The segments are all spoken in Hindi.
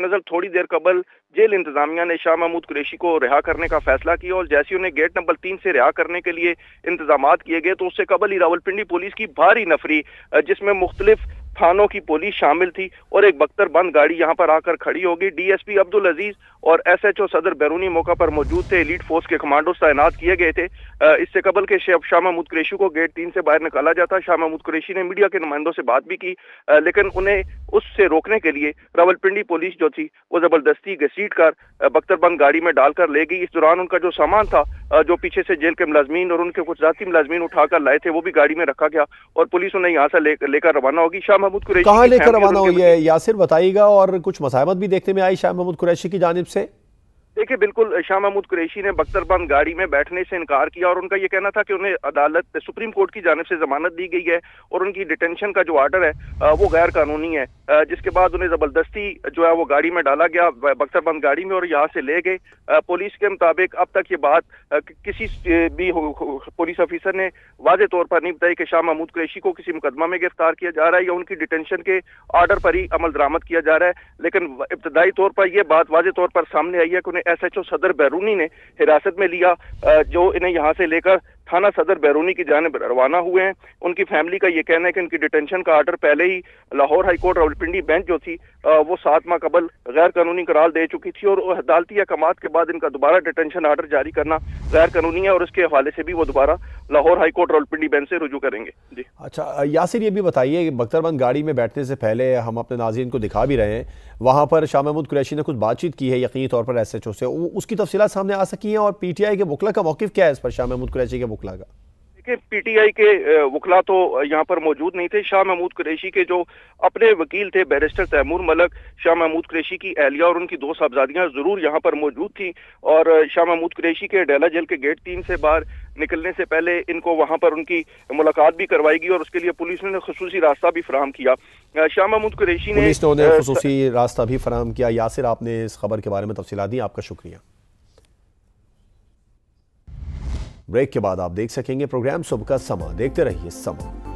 नजर थोड़ी देर कबल जेल इंतजामिया ने शाह महमूद कुरेशी को रिहा करने का फैसला किया और जैसी उन्हें गेट नंबर तीन से रिहा करने के लिए इंतजाम किए गए तो उससे कबल ही रावलपिंडी पुलिस की भारी नफरी जिसमें मुख्तलिफ थानों की पुलिस शामिल थी और एक बख्तर बंद गाड़ी यहाँ पर आकर खड़ी होगी डीएसपी अब्दुल अजीज और एसएचओ सदर बैरूनी मौका पर मौजूद थे लीड फोर्स के कमांडो तैनात किए गए थे इससे कबल के शाह महमूद कुरेशी को गेट तीन से बाहर निकाला जाता शाह महमूद कुरेशी ने मीडिया के नुमाइंदों से बात भी की लेकिन उन्हें उससे रोकने के लिए रावलपिंडी पुलिस जो थी वो जबरदस्ती घसीट कर बख्तरबंद गाड़ी में डालकर ले गई इस दौरान उनका जो सामान था जो पीछे से जेल के मुलाजमीन और उनके कुछ जाती मुलाजमीन उठाकर लाए थे वो भी गाड़ी में रखा गया और पुलिस उन्हें यहाँ से लेकर रवाना होगी शाह महमूद कुरैशी कहाँ लेकर रवाना हुई है यासिर बताइएगा और कुछ मसामत भी देखने में आई शाह महमूद कुरैशी की जानब से देखिए बिल्कुल शाह महमूद कुरेशी ने बख्तरबंद गाड़ी में बैठने से इनकार किया और उनका ये कहना था कि उन्हें अदालत सुप्रीम कोर्ट की जानब से जमानत दी गई है और उनकी डिटेंशन का जो ऑर्डर है वो गैर कानूनी है जिसके बाद उन्हें जबरदस्ती जो है वो गाड़ी में डाला गया बख्तरबंद गाड़ी में और यहाँ से ले गए पुलिस के मुताबिक अब तक ये बात किसी भी पुलिस ऑफिसर ने वाज तौर पर नहीं बताई कि शाह महमूद कुरेशी को किसी मुकदमा में गिरफ्तार किया जा रहा है या उनकी डिटेंशन के ऑर्डर पर ही अमल दरामद किया जा रहा है लेकिन इब्तदाई तौर पर यह बात वाज तौर पर सामने आई है कि उन्हें एसएचओ सदर बैरूनी ने हिरासत में लिया जो इन्हें यहाँ से लेकर थाना सदर बैरूनी की जानब रवाना हुए हैं उनकी फैमिली का ये कहना है कि उनकी डिटेंशन का आर्डर पहले ही लाहौर हाईकोर्ट रावलपिंडी बेंच जो थी वो सात माह कबल गैर कानूनी करार दे चुकी थी और अदालती अहकाम के बाद इनका दोबारा डिटेंशन आर्डर जारी करना गैर कानूनी है और इसके हवाले से भी वो दोबारा लाहौर हाईकोर्ट रावलपिंडी बेंच से रुजू करेंगे जी अच्छा यासिर ये भी बताइए बख्तरबंद गाड़ी में बैठने से पहले हम अपने नाजीन को दिखा भी रहे हैं वहाँ पर शाह महमूद कुरैशी ने कुछ बातचीत की है यकीनी तौर पर एस एच ओ से उसकी तफसीत सामने आ सकी है और पी टी आई के बुकला का मौकफ क्या है इस पर शाह महमूद कुरैशी के बुकला का कि पीटीआई के वकला तो यहाँ पर मौजूद नहीं थे शाह महमूद कुरेशी के जो अपने वकील थे बैरिस्टर तैमूर मलक शाह महमूद कुरेशी की एहलिया और उनकी दो साहबजादियाँ जरूर यहाँ पर मौजूद थी और शाह महमूद कुरेशी के डेला जेल के गेट तीन से बाहर निकलने से पहले इनको वहाँ पर उनकी मुलाकात भी करवाई गई और उसके लिए पुलिस ने खसूसी रास्ता भी फराम किया शाह महमूद कुरेशी ने खसूसी रास्ता भी फराम किया यासिर आपने इस खबर के बारे में तफसीला दी आपका शुक्रिया ब्रेक के बाद आप देख सकेंगे प्रोग्राम सुबह का समा देखते रहिए समा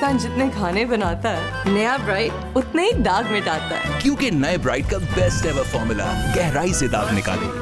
इंसान जितने खाने बनाता है नया ब्राइट उतने ही दाग मिटाता है क्योंकि नए ब्राइट का बेस्ट एवर फॉर्मूला गहराई से दाग निकाले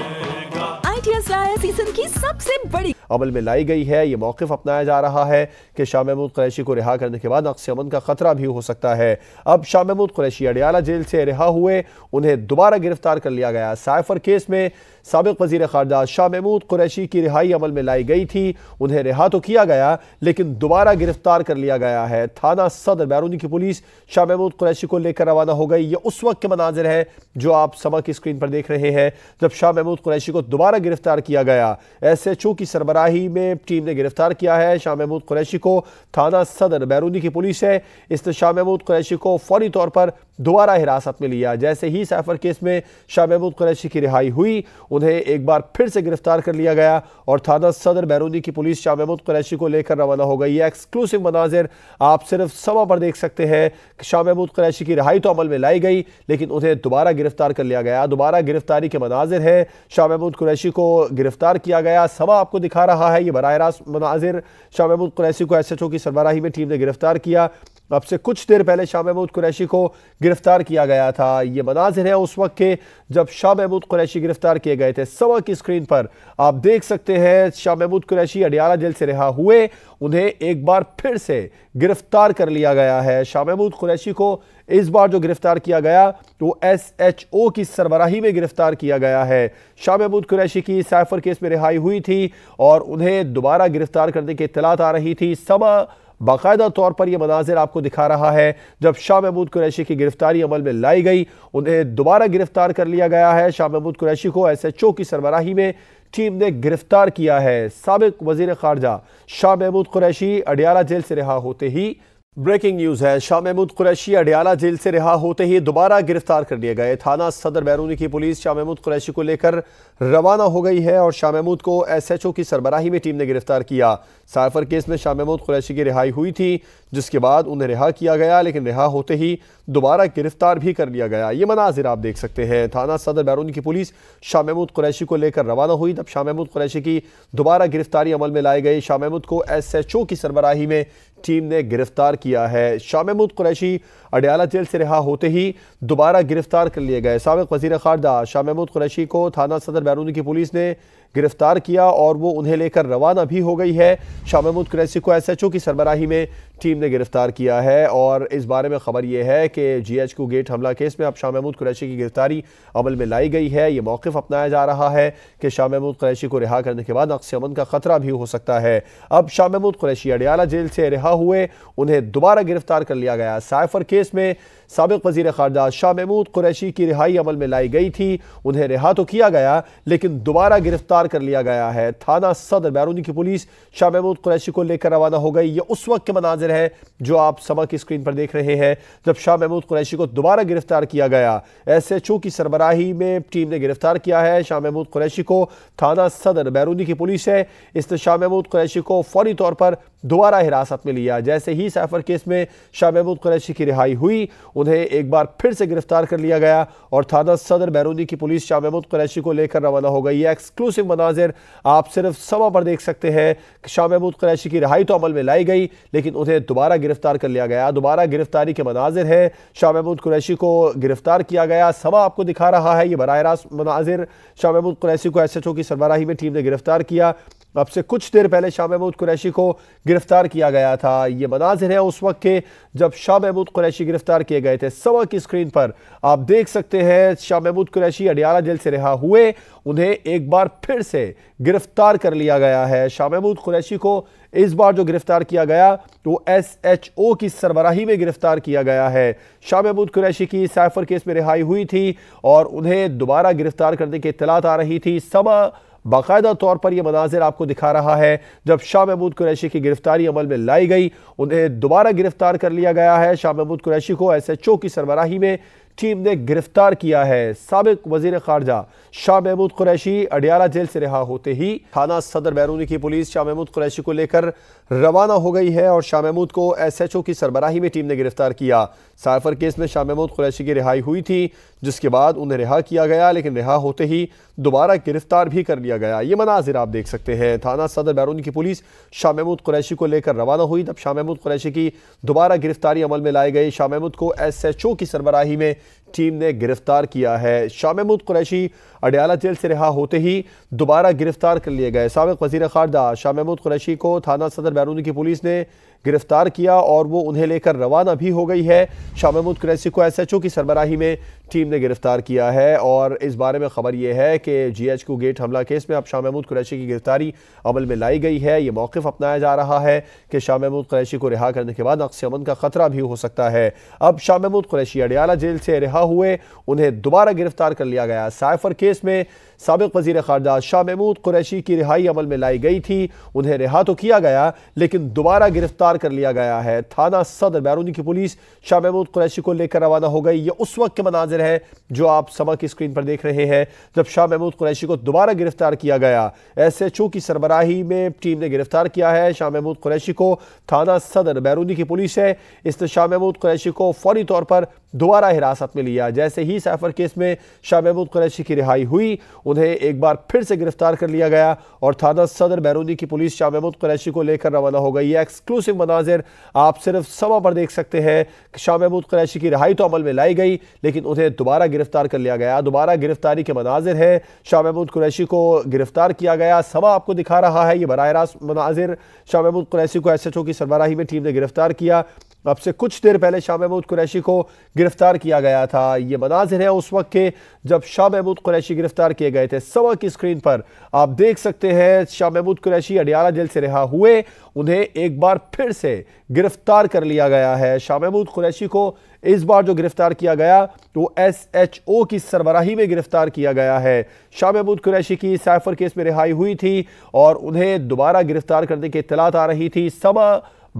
आई आइडिया सीजन की सबसे बड़ी अमल में लाई गई है ये मौक़ अपनाया जा रहा है कि शाह महमूद कुरैशी को रिहा करने के बाद अक्स अमन का ख़तरा भी हो सकता है अब शाह महमूद कुरैशी अडियाला जेल से रिहा हुए उन्हें दोबारा गिरफ्तार कर लिया गया साइफर केस में सबक वजीर खारजा शाह महमूद कुरैशी की रिहाई अमल में लाई गई थी उन्हें रिहा तो किया गया लेकिन दोबारा गिरफ्तार कर लिया गया है थाना सदर बैरूनी की पुलिस शाह महमूद कुरैशी को लेकर रवाना हो गई ये उस वक्त के मनाजिर है जो आप समा की स्क्रीन पर देख रहे हैं जब शाह महमूद कुरैशी को दोबारा गिरफ्तार किया गया एस एच ओ की सरबरा सरबराही में टीम ने गिरफ्तार किया है शाह महमूद कुरैशी को थाना सदर बैरूनी की पुलिस है इस शाह महमूद कुरैशी को फौरी तौर पर दोबारा हिरासत में लिया जैसे ही सैफर केस में शाह महमूद कुरैशी की रिहाई हुई उन्हें एक बार फिर से गिरफ्तार कर लिया गया और थाना सदर बैरूनी की पुलिस शाह महमूद कुरैशी को लेकर रवाना हो गई है एक्सक्लूसिव मनाजिर आप सिर्फ समा पर देख सकते हैं कि शाह महमूद कुरैशी की रिहाई तो अमल में लाई गई लेकिन उन्हें दोबारा गिरफ्तार कर लिया गया दोबारा गिरफ्तारी के मनाजिर हैं शाह महमूद कुरैशी को गिरफ्तार किया गया समा आपको दिखा रहा है ये बर रास्त मनाजिर शाह महमूद कुरैसी को एस एच ओ की सरबराही में टीम ने गिरफ्तार किया अब से कुछ देर पहले शाह महमूद कुरैशी को गिरफ्तार किया गया था ये मनाजिर है उस वक्त के जब शाह महमूद कुरैशी गिरफ्तार किए गए थे सवा की स्क्रीन पर आप देख सकते हैं शाह महमूद कुरैशी अडियाला जेल से रिहा हुए उन्हें एक बार फिर से गिरफ्तार कर लिया गया है शाह महमूद कुरैशी को इस बार जो गिरफ्तार किया गया वो एस एच ओ की सरबराही में गिरफ्तार किया गया है शाह महमूद कुरैशी की साइफर केस में रिहाई हुई थी और उन्हें दोबारा गिरफ्तार करने की इतलात आ रही थी समा बाकायदा तौर पर यह मनाजिर आपको दिखा रहा है जब शाह महमूद कुरैशी की गिरफ्तारी अमल में लाई गई उन्हें दोबारा गिरफ्तार कर लिया गया है शाह महमूद कुरैशी को एस एच ओ की सरबराही में टीम ने गिरफ्तार किया है सबक वजीर खारजा शाह महमूद कुरैशी अडियाला जेल से रिहा होते ही ब्रेकिंग न्यूज़ है शाह महमूद कुरैशी अडियाला जेल से रिहा होते ही दोबारा गिरफ्तार कर लिए गए थाना सदर बैरूनी की पुलिस शाह महमूद कुरैशी को लेकर रवाना हो गई है और शाह महमूद को एस एच ओ की सरबराही में टीम ने गिरफ्तार किया साइफर केस में शाह महमूद कुरैशी की रिहाई हुई थी जिसके बाद उन्हें रिहा किया गया लेकिन रिहा होते ही दोबारा गिरफ्तार भी कर लिया गया ये मनाजिर आप देख सकते हैं थाना सदर बैरून की पुलिस शाह महमूद कुरैशी को लेकर रवाना हुई तब शाह महमूद कुरैशी की दोबारा गिरफ्तारी अमल में लाई गई शाह महमूद को एस एच ओ की सरबराही में टीम ने गिरफ्तार किया है शाह महमूद कुरैशी अडयाला जेल से रिहा होते ही दोबारा गिरफ्तार कर लिए गए सबक वजी खारजा शाह महमूद कुरैशी को थाना सदर बैरूनी की पुलिस ने गिरफ्तार किया और वो उन्हें लेकर रवाना भी हो गई है शाह महमूद क्रैसी को एस एच ओ की सरबराही में टीम ने गिरफ्तार किया है और इस बारे में खबर यह है कि जी एच को गेट हमला केस में अब शाह महमूद कुरैशी की गिरफ्तारी अमल में लाई गई है ये मौकफ़ अपनाया जा रहा है कि शाह महमूद क्रैशी को रिहा करने के बाद अक्स अमन का ख़तरा भी हो सकता है अब शाह महमूद कुरैशी अडियाला जेल से रिहा हुए उन्हें दोबारा गिरफ्तार कर लिया गया साइफर केस में सबक वजीर खारजा शाह महमूद कुरैशी की रिहाई अमल में लाई गई थी उन्हें रिहा तो किया गया लेकिन दोबारा गिरफ्तार कर लिया गया है थाना सदर बैरूनी की पुलिस शाह महमूद कुरैशी को लेकर रवाना हो गई ये उस वक्त के मनाजिर है जो आप समा की स्क्रीन पर देख रहे हैं जब शाह महमूद कुरैशी को दोबारा गिरफ्तार किया गया एस एच ओ की सरबराही में टीम ने गिरफ्तार किया है शाह महमूद कुरैशी को थाना सदर बैरूनी की पुलिस है इसने शाह महमूद कुरैशी को फौरी तौर पर दोबारा हिरासत में लिया जैसे ही सैफर केस में शाह महमूद कुरैशी की रिहाई हुई उन्हें एक बार फिर से गिरफ्तार कर लिया गया और थाना सदर बैरूनी की पुलिस शाह महमूद कुरैशी को लेकर रवाना हो गई है एक्सक्लूसिव मनाजिर आप सिर्फ सवा पर देख सकते हैं शाह महमूद कुरैशी की रिहाई तो अमल में लाई गई लेकिन उन्हें दोबारा गिरफ्तार कर लिया गया दोबारा गिरफ्तारी के मनाजिर हैं शाह महमूद कुरैशी को गिरफ्तार किया गया समा आपको दिखा रहा है ये बराह रास्त मनाजिर शाह महमूद कुरैशी को एस एच ओ की सरबराही में टीम ने गिरफ्तार किया तो अब से कुछ देर पहले शाह महमूद कुरैशी को गिरफ्तार किया गया था ये मनाजिर है उस वक्त के जब शाह महमूद कुरैशी गिरफ्तार किए गए थे सवा की स्क्रीन पर आप देख सकते हैं शाह महमूद कुरैशी अडियाला जेल से रिहा हुए उन्हें एक बार फिर से गिरफ्तार कर लिया गया है शाह महमूद कुरैशी को इस बार जो गिरफ्तार किया गया तो एस एच ओ की सरबराही में गिरफ्तार किया गया है शाह महमूद कुरैशी की साइफर केस में रिहाई हुई थी और उन्हें दोबारा गिरफ्तार करने की इतलात आ रही थी समा बाकायदा तौर पर यह मनाजिर आपको दिखा रहा है जब शाह महमूद कुरैशी की गिरफ्तारी अमल में लाई गई उन्हें दोबारा गिरफ्तार कर लिया गया है शाह महमूद कुरैशी को एस एच ओ की सरबराही में टीम ने गिरफ्तार किया है सबक वजीर खारजा शाह महमूद कुरैशी अडियाला जेल से रिहा होते ही थाना सदर बैरूनी की पुलिस शाह महमूद कुरैशी को लेकर रवाना हो गई है और शाह महमूद को एस एच ओ की सरबराही में टीम ने गिरफ्तार किया साइफर केस में शाह महमूद कुरैशी की रिहाई हुई थी जिसके बाद उन्हें रिहा किया गया लेकिन रिहा होते ही दोबारा गिरफ्तार भी कर लिया गया ये मनाजिर आप देख सकते हैं थाना सदर बैरून की पुलिस शाह महमूद कुरैशी को लेकर रवाना हुई तब शाह महमूद कुरैशी की दोबारा गिरफ्तारी अमल में लाए गए शाह महमूद को एस एच ओ की सरबराही में टीम ने गिरफ्तार किया है शाह महमूद कुरैशी अडयाला जेल से रिहा होते ही दोबारा गिरफ्तार कर लिए गए सबक वजीर खारदा शाह महमूद कुरैशी को थाना सदर बैरून की पुलिस ने गिरफ्तार किया और वो उन्हें लेकर रवाना भी हो गई है शाह महमूद कुरैशी को एस एच ओ की सरबराही में टीम ने गिरफ्तार किया है और इस बारे में खबर यह है कि जी एच को गेट हमला केस में अब शाह महमूद कुरैशी की गिरफ्तारी अमल में लाई गई है ये मौकफ़ अपनाया जा रहा है कि शाह महमूद कुरैशी को रिहा करने के बाद अक्स अमन का ख़तरा भी हो सकता है अब शाह महमूद कुरैशी अडियाला जेल से रिहा हुए उन्हें दोबारा गिरफ्तार कर लिया गया साइफर केस में सबक वजीर खारजा शाह महमूद कुरैशी की रिहाई अमल में लाई गई थी उन्हें रिहा तो किया गया लेकिन दोबारा गिरफ्तार कर लिया गया है थाना सदर बैरूनी की पुलिस शाह महमूद कुरैशी को लेकर रवाना हो गई ये उस वक्त के मनाजिर हाजिर है जो आप सबक की स्क्रीन पर देख रहे हैं जब शाह महमूद कुरैशी को दोबारा गिरफ्तार किया गया एस एच ओ की सरबराही में टीम ने गिरफ्तार किया है शाह महमूद कुरैशी को थाना सदर बैरूनी की पुलिस है इसने शाह महमूद कुरैशी को फौरी तौर पर दोबारा हिरासत में लिया जैसे ही सैफर केस में शाह महमूद कुरैशी की रिहाई हुई उन्हें एक बार फिर से गिरफ्तार कर लिया गया और थाना सदर बैरूनी की पुलिस शाह महमूद कुरैशी को लेकर रवाना हो गई एक्सक्लूसिव मनाजिर आप सिर्फ समा पर देख सकते हैं शाह महमूद कुरैशी की रिहाई तो अमल में लाई गई लेकिन उन्हें है दोबारा गिरफ्तार कर लिया गया दोबारा गिरफ्तारी के मनाजिर हैं शाह महमूद कुरैशी को गिरफ्तार किया गया समा आपको दिखा रहा है ये बरह रास्त मनाजिर शाह महमूद कुरैशी को एस एच ओ की सरबराही में टीम ने गिरफ्तार किया अब से कुछ देर पहले शाह महमूद कुरैशी को गिरफ्तार किया गया था ये मनाजिर है उस वक्त के जब शाह महमूद कुरैशी गिरफ्तार किए गए थे सवा की स्क्रीन पर आप देख सकते हैं शाह महमूद कुरैशी अडियाला जेल से रिहा हुए उन्हें एक बार फिर से गिरफ्तार कर लिया गया है शाह महमूद कुरैशी को इस बार जो गिरफ्तार किया गया वो तो एस एच ओ की सरबराही में गिरफ्तार किया गया है शाह महमूद कुरैशी की साइफर केस में रिहाई हुई थी और उन्हें दोबारा गिरफ्तार करने की इतलात आ रही थी समा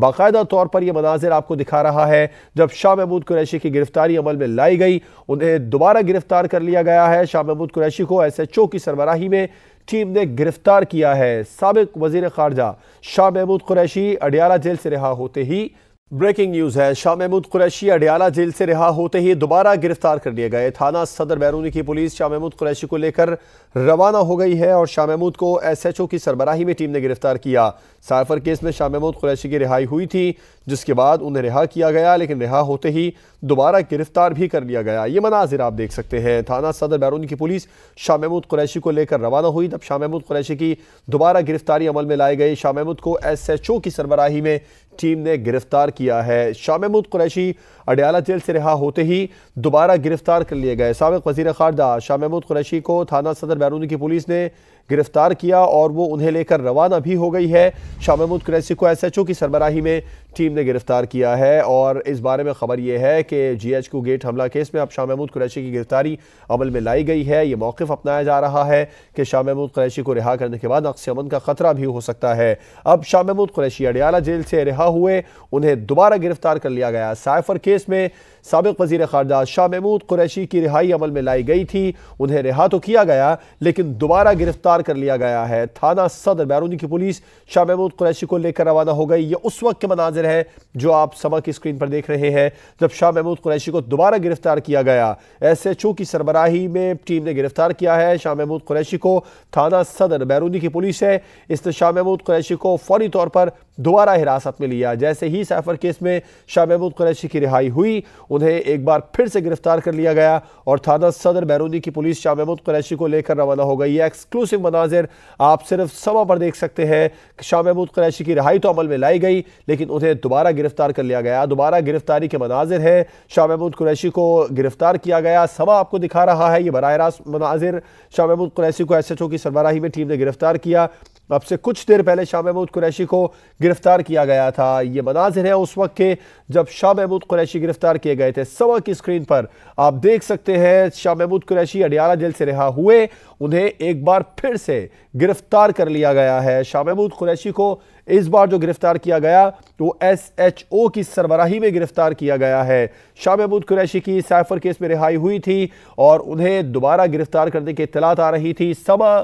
बाकायदा तौर पर यह मनाजिर आपको दिखा रहा है जब शाह महमूद कुरैशी की गिरफ्तारी अमल में लाई गई उन्हें दोबारा गिरफ्तार कर लिया गया है शाह महमूद कुरैशी को एस एच ओ की सरबराही में टीम ने गिरफ्तार किया है सबक वजीर खारजा शाह महमूद कुरैशी अडियाला जेल से रिहा होते ही ब्रेकिंग न्यूज़ है शाह महमूद कुरैशी अडियाला जेल से रिहा होते ही दोबारा गिरफ्तार कर लिए गए थाना सदर बैरूनी की पुलिस शाह महमूद कुरैशी को लेकर रवाना हो गई है और शाह महमूद को एसएचओ की सरबराही में टीम ने गिरफ्तार किया साइफर केस में शाह महमूद कुरैशी की रिहाई हुई थी जिसके बाद उन्हें रिहा किया गया लेकिन रिहा होते ही दोबारा गिरफ्तार भी कर लिया गया ये मनाजिर आप देख सकते हैं थाना सदर बैरूनी की पुलिस शाह महमूद कुरैशी को लेकर रवाना हुई तब शाह महमूद कुरैशी की दोबारा गिरफ्तारी अमल में लाई गई शाह महमूद को एस एच ओ की सरबराही में टीम ने गिरफ्तार किया है शाह महमूद कुरैशी अडयाला जेल से रिहा होते ही दोबारा गिरफ्तार कर लिए गए सबक वजीर खारजा शाह महमूद कुरैशी को थाना सदर बैरूनी की पुलिस ने गिरफ्तार किया और वो उन्हें लेकर रवाना भी हो गई है शाह महमूद कुरैशी को एस एच ओ की सरबराही में टीम ने गिरफ्तार किया है और इस बारे में खबर यह है कि जी एच को गेट हमला केस में अब शाह महमूद कुरैशी की गिरफ्तारी अमल में लाई गई है ये मौक़ अपनाया जा रहा है कि शाह महमूद कुरैशी को रिहा करने के बाद अक्स अमन का ख़तरा भी हो सकता है अब शाह महमूद कुरैशी अडियाला जेल से रिहा हुए उन्हें दोबारा गिरफ्तार कर लिया गया साइफर केस में सबक वजीर खारजा शाह महमूद कुरैशी की रिहाई अमल में लाई गई थी उन्हें रिहा तो किया गया लेकिन दोबारा गिरफ्तार कर लिया गया है थाना सदर बैरूनी की पुलिस शाह महमूद कुरैशी को लेकर रवाना हो गई ये उस वक्त के मनाजिर मुतासर है जो आप सबक की स्क्रीन पर देख रहे हैं जब शाह महमूद कुरैशी को दोबारा गिरफ्तार किया गया एस एच ओ की सरबराही में टीम ने गिरफ्तार किया है शाह महमूद कुरैशी को थाना सदर बैरूनी की पुलिस है इसने शाह महमूद कुरैशी को फौरी तौर पर दोबारा हिरासत में लिया जैसे ही सैफर केस में शाह महमूद कुरैशी की रिहाई हुई उन्हें एक बार फिर से गिरफ्तार कर लिया गया और थाना सदर बैरूनी की पुलिस शाह महमूद कुरैशी को लेकर रवाना हो गई है एक्सक्लूसिव मनाजिर आप सिर्फ समा पर देख सकते हैं शाह महमूद कुरैशी की रिहाई तो अमल में लाई गई लेकिन उन्हें दोबारा गिरफ्तार कर लिया गया दोबारा गिरफ्तारी के मनाजिर हैं शाह महमूद कुरैशी को गिरफ्तार किया गया समा आपको दिखा रहा है ये बरह रास्त मनाजिर शाह महमूद कुरैशी को एस एच ओ की सरबराही में टीम ने गिरफ्तार किया अब से कुछ देर पहले शाह महमूद कुरैशी को गिरफ्तार किया गया था ये मनाजिर है उस वक्त के जब शाह महमूद कुरैशी गिरफ्तार किए गए थे सवा की स्क्रीन पर आप देख सकते हैं शाह महमूद कुरैशी अडियाला जेल से रिहा हुए उन्हें एक बार फिर से गिरफ्तार कर लिया गया है शाह महमूद कुरैशी को इस बार जो गिरफ्तार किया गया तो एस एच ओ की सरबराही में गिरफ्तार किया गया है शाह महमूद कुरैशी की साइफर केस में रिहाई हुई थी और उन्हें दोबारा गिरफ्तार करने की इतलात आ रही थी समा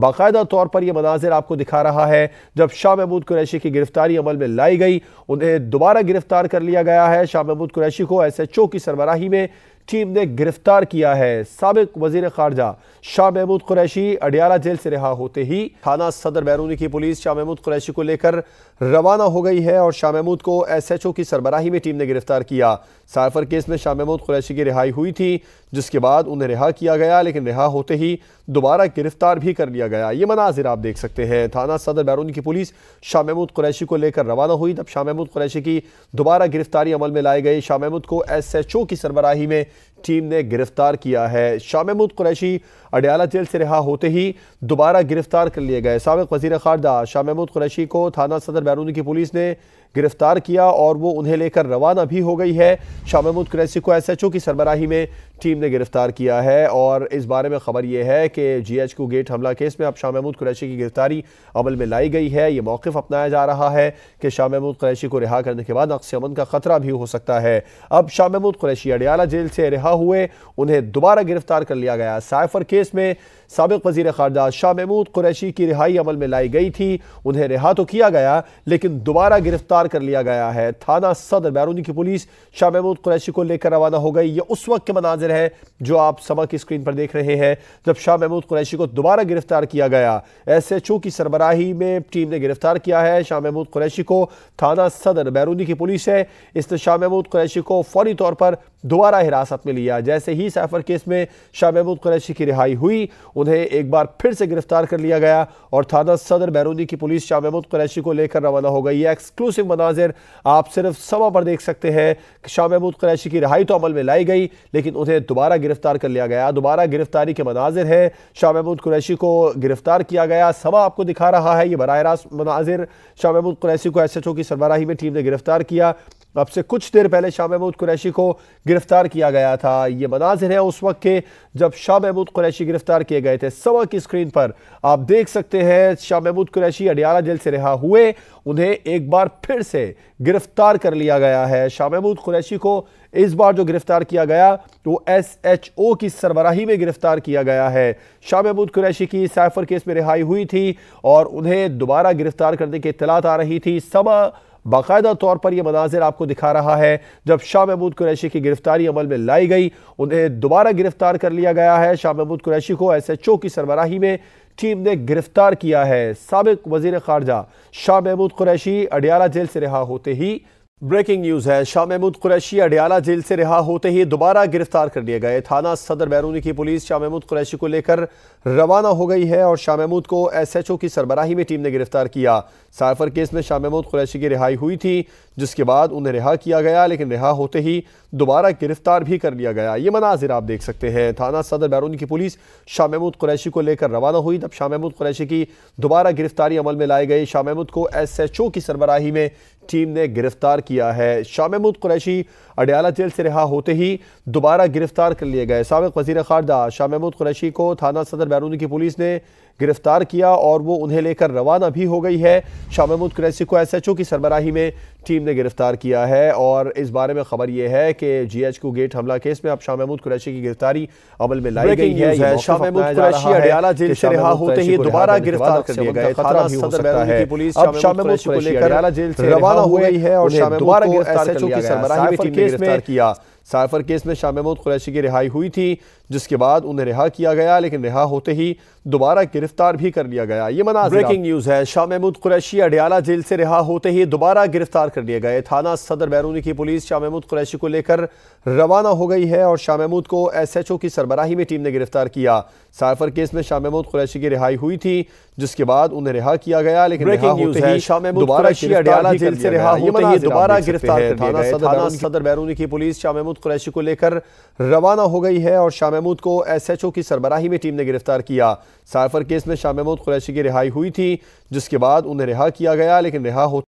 बाकायदा तौर पर यह मनाजिर आपको दिखा रहा है जब शाह महमूद कुरैशी की गिरफ्तारी अमल में लाई गई उन्हें दोबारा गिरफ्तार कर लिया गया है शाह महमूद कुरैशी को एस एच ओ की सरबराही में टीम ने गिरफ्तार किया है सबक वजीर खारजा शाह महमूद कुरैशी अडियाला जेल से रिहा होते ही थाना सदर बैरूनी की पुलिस शाह महमूद कुरैशी को लेकर रवाना हो गई है और शाह महमूद को एस एच ओ की सरबराही में टीम ने गिरफ्तार किया साइफर केस में शाह महमूद कुरैशी की रिहाई हुई थी जिसके बाद उन्हें रिहा किया गया लेकिन रिहा होते ही दोबारा गिरफ्तार भी कर लिया गया ये मनाजिर आप देख सकते हैं थाना सदर बैरून की पुलिस शाह महमूद कुरैशी को लेकर रवाना हुई तब शाह महमूद कुरैशी की दोबारा गिरफ्तारी अमल में लाई गई शाह महमूद को एस एच ओ की सरबराही में टीम ने गिरफ्तार किया है शाह महमूद कुरैशी अडयाला जेल से रिहा होते ही दोबारा गिरफ्तार कर लिए गए सबक वजीर खारजा शाह महमूद कुरैशी को थाना सदर बैरून की पुलिस ने गिरफ्तार किया और वो उन्हें लेकर रवाना भी हो गई है शाह महमूद क्रैसी को एस एच ओ की सरबराही में टीम ने गिरफ्तार किया है और इस बारे में खबर यह है कि जी एच क्यू गेट हमला केस में अब शाह महमूद क्रैशी की गिरफ्तारी अमल में लाई गई है ये मौक़ अपनाया जा रहा है कि शाह महमूद क्रैशी को रिहा करने के बाद अक्स अमन का ख़तरा भी हो सकता है अब शाह महमूद कुरैशी अडियाला जेल से रिहा हुए उन्हें दोबारा गिरफ्तार कर लिया गया साइफर केस में सबक वजीर खारजा शाह महमूद कुरैशी की रिहाई अमल में लाई गई थी उन्हें रिहा तो किया गया लेकिन दोबारा गिरफ्तार कर लिया गया है थाना सदर बैरूनी की पुलिस शाह महमूद कुरैशी को लेकर रवाना हो गई ये उस वक्त के मनाजिर है जो आप समा की स्क्रीन पर देख रहे हैं जब शाह महमूद कुरैशी को दोबारा गिरफ्तार किया गया एस एच ओ की सरबराही में टीम ने गिरफ्तार किया है शाह महमूद कुरैशी को थाना सदर बैरूनी की पुलिस है इसने शाह महमूद कुरैशी को फौरी तौर पर दोबारा हिरासत में लिया जैसे ही सैफर केस में शाह महमूद कुरैशी की रिहाई हुई उन्हें एक बार फिर से गिरफ्तार कर लिया गया और थाना सदर बैरूनी की पुलिस शाह महमूद कुरैशी को लेकर रवाना हो गई है एक्सक्लूसिव मनाजिर आप सिर्फ समा पर देख सकते हैं कि शाह महमूद कुरैशी की रहाई तो अमल में लाई गई लेकिन उन्हें दोबारा गिरफ्तार कर लिया गया दोबारा गिरफ्तारी के मनाजिर हैं शाह महमूद कुरैशी को गिरफ्तार किया गया समा आपको दिखा रहा है ये बर रास्त मनाजिर शाह महमूद कुरैशी को एस एच ओ की सरबराही में टीम ने गिरफ्तार किया अब से कुछ देर पहले शाह महमूद कुरैशी को गिरफ्तार किया गया था ये मनाजिर है उस वक्त के जब शाह महमूद कुरैशी गिरफ्तार किए गए थे सवा की स्क्रीन पर आप देख सकते हैं शाह महमूद कुरैशी अडियाला जेल से रिहा हुए उन्हें एक बार फिर से गिरफ्तार कर लिया गया है शाह महमूद कुरैशी को इस बार जो गिरफ्तार किया गया तो एस एच ओ की सरबराही में गिरफ्तार किया गया है शाह महमूद कुरैशी की साइफर केस में रिहाई हुई थी और उन्हें दोबारा गिरफ्तार करने की इतलात आ रही थी समा बाकायदा तौर पर यह मनाजिर आपको दिखा रहा है जब शाह महमूद कुरैशी की गिरफ्तारी अमल में लाई गई उन्हें दोबारा गिरफ्तार कर लिया गया है शाह महमूद कुरैशी को एस एच ओ की सरबराही में टीम ने गिरफ्तार किया है सबक वजीर खारजा शाह महमूद कुरैशी अडियाला जेल से रिहा होते ही ब्रेकिंग न्यूज है शाह महमूद कुरैशी अडियाला जेल से रिहा होते ही दोबारा गिरफ्तार कर लिए गए थाना सदर बैरूनी की पुलिस शाह महमूद कुरैशी को लेकर रवाना हो गई है और शाह महमूद को एसएचओ की सरबराही में टीम ने गिरफ्तार किया साइफर केस में शाह महमूद कुरैशी की रिहाई हुई थी जिसके बाद उन्हें रिहा किया गया लेकिन रिहा होते ही दोबारा गिरफ्तार भी कर लिया गया ये मनाजिर आप देख सकते हैं थाना सदर बैरूनी की पुलिस शाह महमूद कुरैशी को लेकर रवाना हुई तब शाह महमूद कुरैशी की दोबारा गिरफ्तारी अमल में लाई गई शाह महमूद को एस एच ओ की सरबराही में टीम ने गिरफ्तार किया है शाह महमूद कुरैशी अडयाला जेल से रिहा होते ही दोबारा गिरफ्तार कर लिए गए सबक वजीर खारजा शाह महमूद कुरैशी को थाना सदर बैरूनी की पुलिस ने गिरफ्तार किया और वो उन्हें लेकर रवाना भी हो गई है शाह महमूद कुरैशी को एस एच ओ की सरबराही में टीम ने गिरफ्तार किया है और इस बारे में खबर यह है कि जीएच को गेट हमला केस में अब शाह महमूद कुरैशी की गिरफ्तारी अमल में लाई गई है शाह महमूद कुरैशी अडियाला जेल से रिहा होते ही दोबारा गिरफ्तार कर लिया गया खतरा भी हो सकता है अब शाह महमूद को लेकर अडियाला जेल से रवाना हो गई है और दोबारा गिरफ्तार कर लिया गया टीम ने गिरफ्तार किया साइफर केस में शाह महमूद कुरैशी की रिहाई हुई थी जिसके बाद उन्हें रिहा किया गया लेकिन रिहा होते ही दोबारा गिरफ्तार भी कर लिया गया ये मना ब्रेकिंग न्यूज़ है शाह महमूद कुरैशी अडियाला जेल से रिहा होते ही दोबारा गिरफ्तार कर लिए गए थाना सदर बैरूनी की पुलिस शाह महमूद कुरैशी को लेकर रवाना हो गई है और शाह महमूद को एसएचओ की सरबराही में टीम ने गिरफ्तार किया साइफर केस में शाह महमूद कुरैशी की रिहाई हुई थी जिसके बाद उन्हें रिहा किया गया लेकिन दोबारा जेल से रिहा दोबारा गिरफ्तार थाना सदर बैरूनी की पुलिस शाह महमूद कुरैशी को लेकर रवाना हो गई है और शाह महमूद को एसएचओ की सरबराही में टीम ने गिरफ्तार किया साइफर केस में शाह महमूद कुरैशी की रिहाई हुई थी जिसके बाद उन्हें रिहा किया गया लेकिन रिहा होते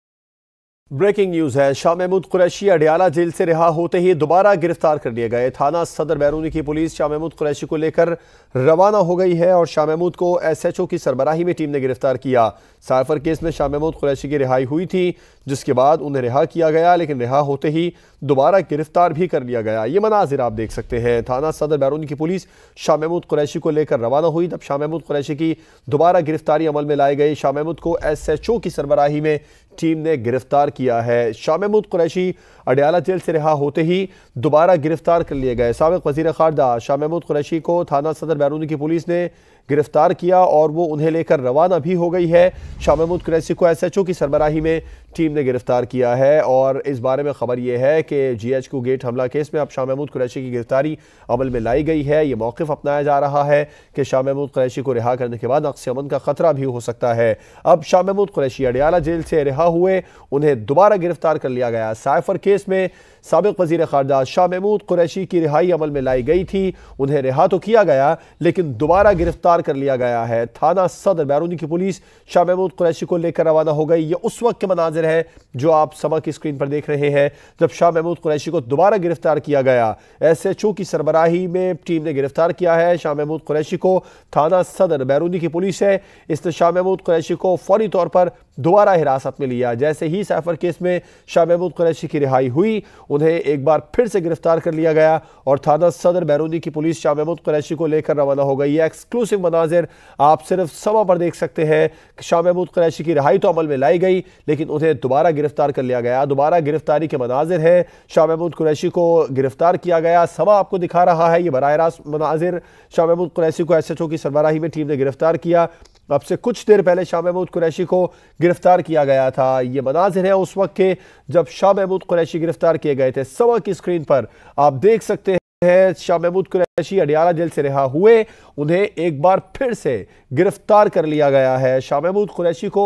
ब्रेकिंग न्यूज है शाह महमूद कुरैशी अडियाला जेल से रिहा होते ही दोबारा गिरफ्तार कर लिए गए थाना सदर बैरूनी की पुलिस शाह महमूद कुरैशी को लेकर रवाना हो गई है और शाह महमूद को एसएचओ की सरबराही में टीम ने गिरफ्तार किया साइफर केस में शाह महमूद कुरैशी की रिहाई हुई थी जिसके बाद उन्हें रिहा किया गया लेकिन रिहा होते ही दोबारा गिरफ्तार भी कर लिया गया ये मनाजिर आप देख सकते हैं थाना सदर बैरून की पुलिस शाह महमूद कुरैशी को लेकर रवाना हुई तब शाह महमूद कुरैशी की दोबारा गिरफ्तारी अमल में लाई गई शाह महमूद को एस एच ओ की सरबराही में टीम ने गिरफ्तार किया है शाह महमूद कुरैशी अडयाला जेल से रिहा होते ही दोबारा गिरफ्तार कर लिए गए सबक वजीर खारदा शाह महमूद कुरैशी को थाना सदर बैरून की पुलिस ने गिरफ्तार किया और वो उन्हें लेकर रवाना भी हो गई है शाह महमूद कुरैशी को एस एच ओ की सरबराही में टीम ने गिरफ्तार किया है और इस बारे में खबर यह है कि जी एच क्यू गेट हमला केस में अब शाह महमूद कुरैशी की गिरफ्तारी अमल में लाई गई है ये मौक़ अपनाया जा रहा है कि शाह महमूद कुरैशी को रिहा करने के बाद अक्स अमन का ख़तरा भी हो सकता है अब शाह महमूद कुरैशी अडियाला जेल से रिहा हुए उन्हें दोबारा गिरफ्तार कर लिया गया साइफर केस में सबक वजीर खारजा शाह महमूद कुरैशी की रिहाई अमल में लाई गई थी उन्हें रिहा तो किया गया लेकिन दोबारा गिरफ्तार कर लिया गया है थाना सदर बैरूनी की पुलिस शाह महमूद कुरैशी को लेकर रवाना हो गई ये उस वक्त के मनाजिर नज़र है जो आप सबक की स्क्रीन पर देख रहे हैं जब शाह महमूद कुरैशी को दोबारा गिरफ्तार किया गया एस एच ओ की सरबराही में टीम ने गिरफ्तार किया है शाह महमूद कुरैशी को थाना सदर बैरूनी की पुलिस है इसने शाह महमूद कुरैशी को फौरी तौर पर दोबारा हिरासत में लिया जैसे ही सैफर केस में शाह महमूद कुरैशी की रिहाई हुई उन्हें एक बार फिर से गिरफ्तार कर लिया गया और थाना सदर बैरूनी की पुलिस शाह महमूद कुरैशी को लेकर रवाना हो गई है एक्सक्लूसिव मनाजिर आप सिर्फ समा पर देख सकते हैं कि शाह महमूद कुरैशी की रिहाई तो अमल में लाई गई लेकिन उन्हें दोबारा गिरफ्तार कर लिया गया दोबारा गिरफ्तारी के मनाजिर हैं शाह महमूद कुरैशी को गिरफ्तार किया गया समा आपको दिखा रहा है ये बरह रास्त मनाजिर शाह महमूद कुरैशी को एस एच ओ की सरबराही में टीम ने गिरफ्तार किया अब से कुछ देर पहले शाह महमूद कुरैशी को गिरफ्तार किया गया था ये मनाजिर है उस वक्त के जब शाह महमूद कुरैशी गिरफ्तार किए गए थे सवा की स्क्रीन पर आप देख सकते हैं शाह महमूद कुरैशी अडियाला जेल से रिहा हुए उन्हें एक बार फिर से गिरफ्तार कर लिया गया है शाह महमूद कुरैशी को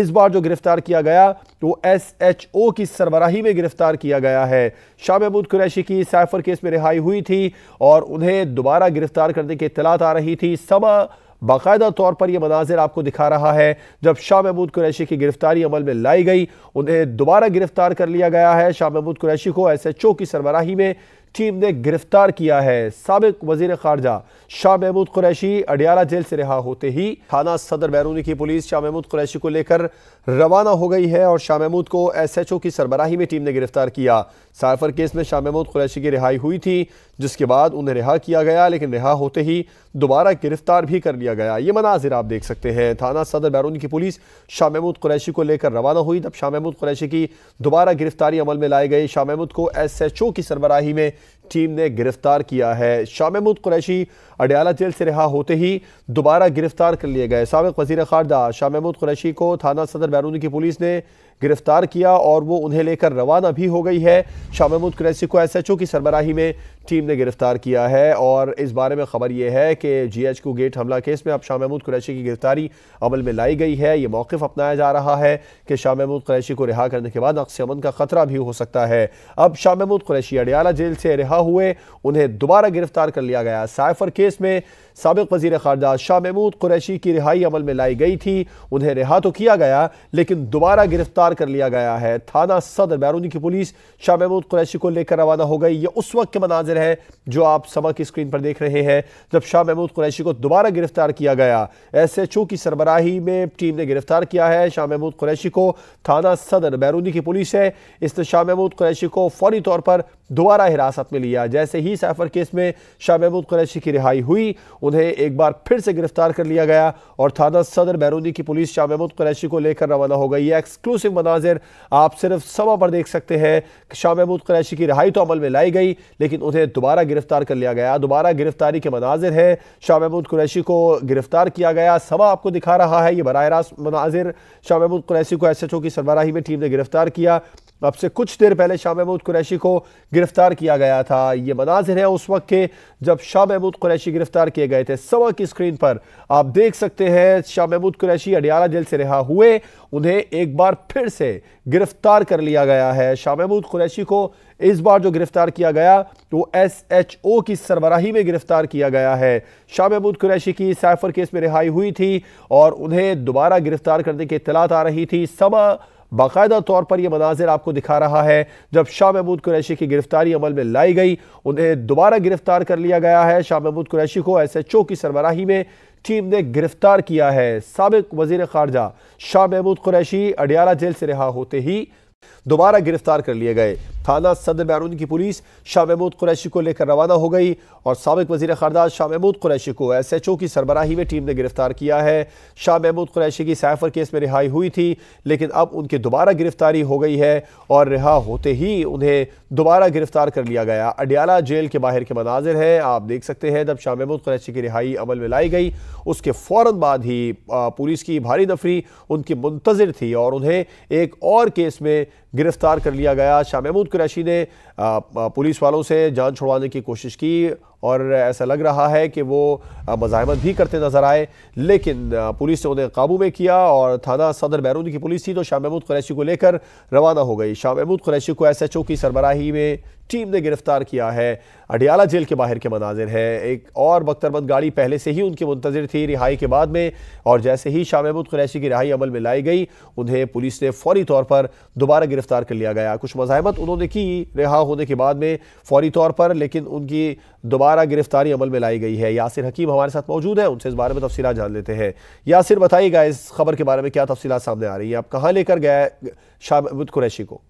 इस बार जो गिरफ्तार किया गया तो एस एच ओ की सरबराही में गिरफ्तार किया गया है शाह महमूद कुरैशी की साइफर केस में रिहाई हुई थी और उन्हें दोबारा गिरफ्तार करने की इतलात आ रही थी समा बाकायदा तौर पर यह मनाजिर आपको दिखा रहा है जब शाह महमूद कुरैशी की गिरफ्तारी अमल में लाई गई उन्हें दोबारा गिरफ्तार कर लिया गया है शाह महमूद कुरैशी को एस एच ओ की सरबराही में टीम ने गिरफ्तार किया है सबक वजीर खारजा शाह महमूद कुरैशी अडियाला जेल से रिहा होते ही थाना सदर बैरूनी की पुलिस शाह महमूद कुरैशी को लेकर रवाना हो गई है और शाह महमूद को एस एच ओ की सरबराही में टीम ने गिरफ्तार किया साइफर केस में शाह महमूद कुरैशी की रिहाई हुई थी जिसके बाद उन्हें रिहा किया गया लेकिन रिहा होते ही दोबारा गिरफ्तार भी कर लिया गया ये मनाजिर आप देख सकते हैं थाना सदर बैरून की पुलिस शाह महमूद कुरैशी को लेकर रवाना हुई तब शाह महमूद कुरैशी की दोबारा गिरफ्तारी अमल में लाई गई शाह महमूद को एस एच ओ की सरबराही में टीम ने गिरफ्तार किया है शाह महमूद कुरैशी अडयाला जेल से रिहा होते ही दोबारा गिरफ्तार कर लिए गए सबक वजीर खारजा शाह महमूद कुरैशी को थाना सदर बैरून की पुलिस ने गिरफ्तार किया और वो उन्हें लेकर रवाना भी हो गई है शाह महमूद कुरैशी को एस एच ओ की सरबराही में टीम ने गिरफ्तार किया है और इस बारे में खबर यह है कि जी एच को गेट हमला केस में अब शाह महमूद कुरैशी की गिरफ्तारी अमल में लाई गई है ये मौक़ अपनाया जा रहा है कि शाह महमूद कुरैशी को रिहा करने के बाद अक्स अमन का ख़तरा भी हो सकता है अब शाह महमूद कुरैशी अडियाला जेल से रिहा हुए उन्हें दोबारा गिरफ्तार कर लिया गया साइफर केस में सबक वजीर खारजा शाह महमूद कुरैशी की रिहाई अमल में लाई गई थी उन्हें रिहा तो किया गया लेकिन दोबारा गिरफ्तार कर लिया गया है थाना सदर बैरूनी की पुलिस शाह महमूद कुरैशी को लेकर रवाना हो गई ये उस वक्त के मनाजिर है जो आप सबक की स्क्रीन पर देख रहे हैं जब शाह महमूद कुरैशी को दोबारा गिरफ्तार किया गया एस एच ओ की सरबराही में टीम ने गिरफ्तार किया है शाह महमूद कुरैशी को थाना सदर बैरूनी की पुलिस है इसने शाह महमूद कुरैशी को फौरी तौर पर दोबारा हिरासत में लिया जैसे ही सैफर केस में शाह महमूद कुरैशी की रिहाई हुई उन्हें एक बार फिर से गिरफ्तार कर लिया गया और थाना सदर बैरूनी की पुलिस शाह महमूद कुरैशी को लेकर रवाना हो गई है एक्सक्लूसिव मनाजिर आप सिर्फ समा पर देख सकते हैं शाह महमूद कुरैशी की रिहाई तो अमल में लाई गई लेकिन उन्हें दोबारा गिरफ्तार कर लिया गया दोबारा गिरफ्तारी के मनाजिर हैं शाह महमूद कुरैशी को गिरफ्तार किया गया सवा आपको दिखा रहा है ये बराह रास्त मनाजिर शाह महमूद कुरैशी को एस एच ओ की सरबराही में टीम ने गिरफ्तार किया अब से कुछ देर पहले शाह महमूद कुरैशी को गिरफ्तार किया गया था ये मनाजिर है उस वक्त के जब शाह महमूद कुरैशी गिरफ्तार किए गए थे सवा की स्क्रीन पर आप देख सकते हैं शाह महमूद कुरैशी अडियाला जेल से रिहा हुए उन्हें एक बार फिर से गिरफ्तार कर लिया गया है शाह महमूद कुरैशी को इस बार जो गिरफ्तार किया गया तो एस एच ओ की सरबराही में गिरफ्तार किया गया है शाह महमूद कुरैशी की साइफर केस में रिहाई हुई थी और उन्हें दोबारा गिरफ्तार करने की इतलात आ रही थी समा बाकायदा तौर पर यह मनाजिर आपको दिखा रहा है जब शाह महमूद कुरैशी की गिरफ्तारी अमल में लाई गई उन्हें दोबारा गिरफ्तार कर लिया गया है शाह महमूद कुरैशी को एस एच ओ की सरबराही में टीम ने गिरफ्तार किया है सबक वजीर खारजा शाह महमूद कुरैशी अडियाला जेल से रिहा होते ही दोबारा गिरफ्तार कर लिए गए थाना सदर बैरून की पुलिस शाह महमूद कुरैशी को लेकर रवाना हो गई और सबक वजी खरदार शाह महमूद कुरैशी को एस एच ओ की सरबराही में टीम ने गिरफ्तार किया है शाह महमूद कुरैशी की सैफर केस में रिहाई हुई थी लेकिन अब उनकी दोबारा गिरफ्तारी हो गई है और रिहा होते ही उन्हें दोबारा गिरफ्तार कर लिया गया अडियाला जेल के बाहर के मनाजिर हैं आप देख सकते हैं जब शाह महमूद कुरैशी की रिहाई अमल में लाई गई उसके फ़ौर बाद ही पुलिस की भारी नफरी उनकी मुंतजर थी और उन्हें एक और केस में गिरफ्तार कर लिया गया शाह महमूद कुरैशी ने पुलिस वालों से जान छुड़वाने की कोशिश की और ऐसा लग रहा है कि वो मज़ाहमत भी करते नज़र आए लेकिन पुलिस ने उन्हें काबू में किया और थाना सदर बैरून की पुलिस थी तो शाह महमूद कुरैशी को लेकर रवाना हो गई शाह महमूद कुरैशी को एस एच ओ की सरबराही में टीम ने गिरफ्तार किया है अडियाला जेल के बाहर के मनाजिर हैं एक और बख्तरबंद गाड़ी पहले से ही उनके मुंतजर थी रिहाई के बाद में और जैसे ही शाह महमूद कुरैशी की रिहाई अमल में लाई गई उन्हें पुलिस ने फौरी तौर पर दोबारा गिरफ्तार कर लिया गया कुछ मज़ाहमत उन्होंने की रिहा होने के बाद में फौरी तौर पर लेकिन उनकी दोबारा गिरफ्तारी अमल में लाई गई है यासिर हकीम हमारे साथ मौजूद है उनसे इस बारे में तफसीला जान लेते हैं यासिर बताइएगा इस खबर के बारे में क्या तफसी सामने आ रही है आप कहाँ लेकर गए शाबित कुरैशी को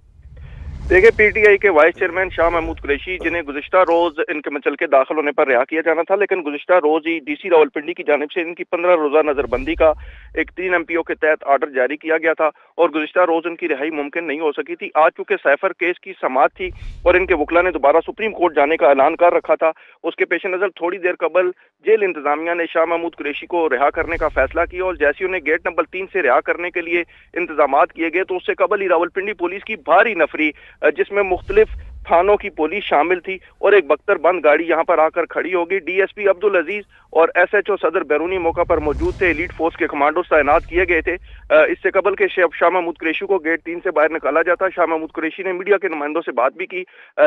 देखिए पीटीआई के वाइस चेयरमैन शाह महमूद कुरैशी जिन्हें गुजश्ता रोज इनके मचल के दाखिल होने पर रिहा किया जाना था लेकिन गुजशत रोज ही डीसी रावलपिंडी की जानब से इनकी पंद्रह रोजा नजरबंदी का एक तीन एमपीओ के तहत ऑर्डर जारी किया गया था और गुजश्ता रोज उनकी रिहाई मुमकिन नहीं हो सकी थी आज चूंकि सैफर केस की समात थी और इनके वकला ने दोबारा सुप्रीम कोर्ट जाने का ऐलान कर रखा था उसके पेश नजर थोड़ी देर कबल जेल इंतजामिया ने शाह महमूद कुरैशी को रिहा करने का फैसला किया और जैसी उन्हें गेट नंबर तीन से रिहा करने के लिए इंतजाम किए गए तो उससे कबल ही रावलपिंडी पुलिस की भारी नफरी जिसमें मुख्तलिफ थानों की पुलिस शामिल थी और एक बख्तर बंद गाड़ी यहाँ पर आकर खड़ी होगी डीएसपी अब्दुल अजीज और एसएचओ सदर बैरूनी मौका पर मौजूद थे लीड फोर्स के कमांडोज तैनात किए गए थे इससे कबल के शाह महमूद कुरेशी को गेट तीन से बाहर निकाला जाता शाह महमूद कुरेशी ने मीडिया के नुमाइंदों से बात भी की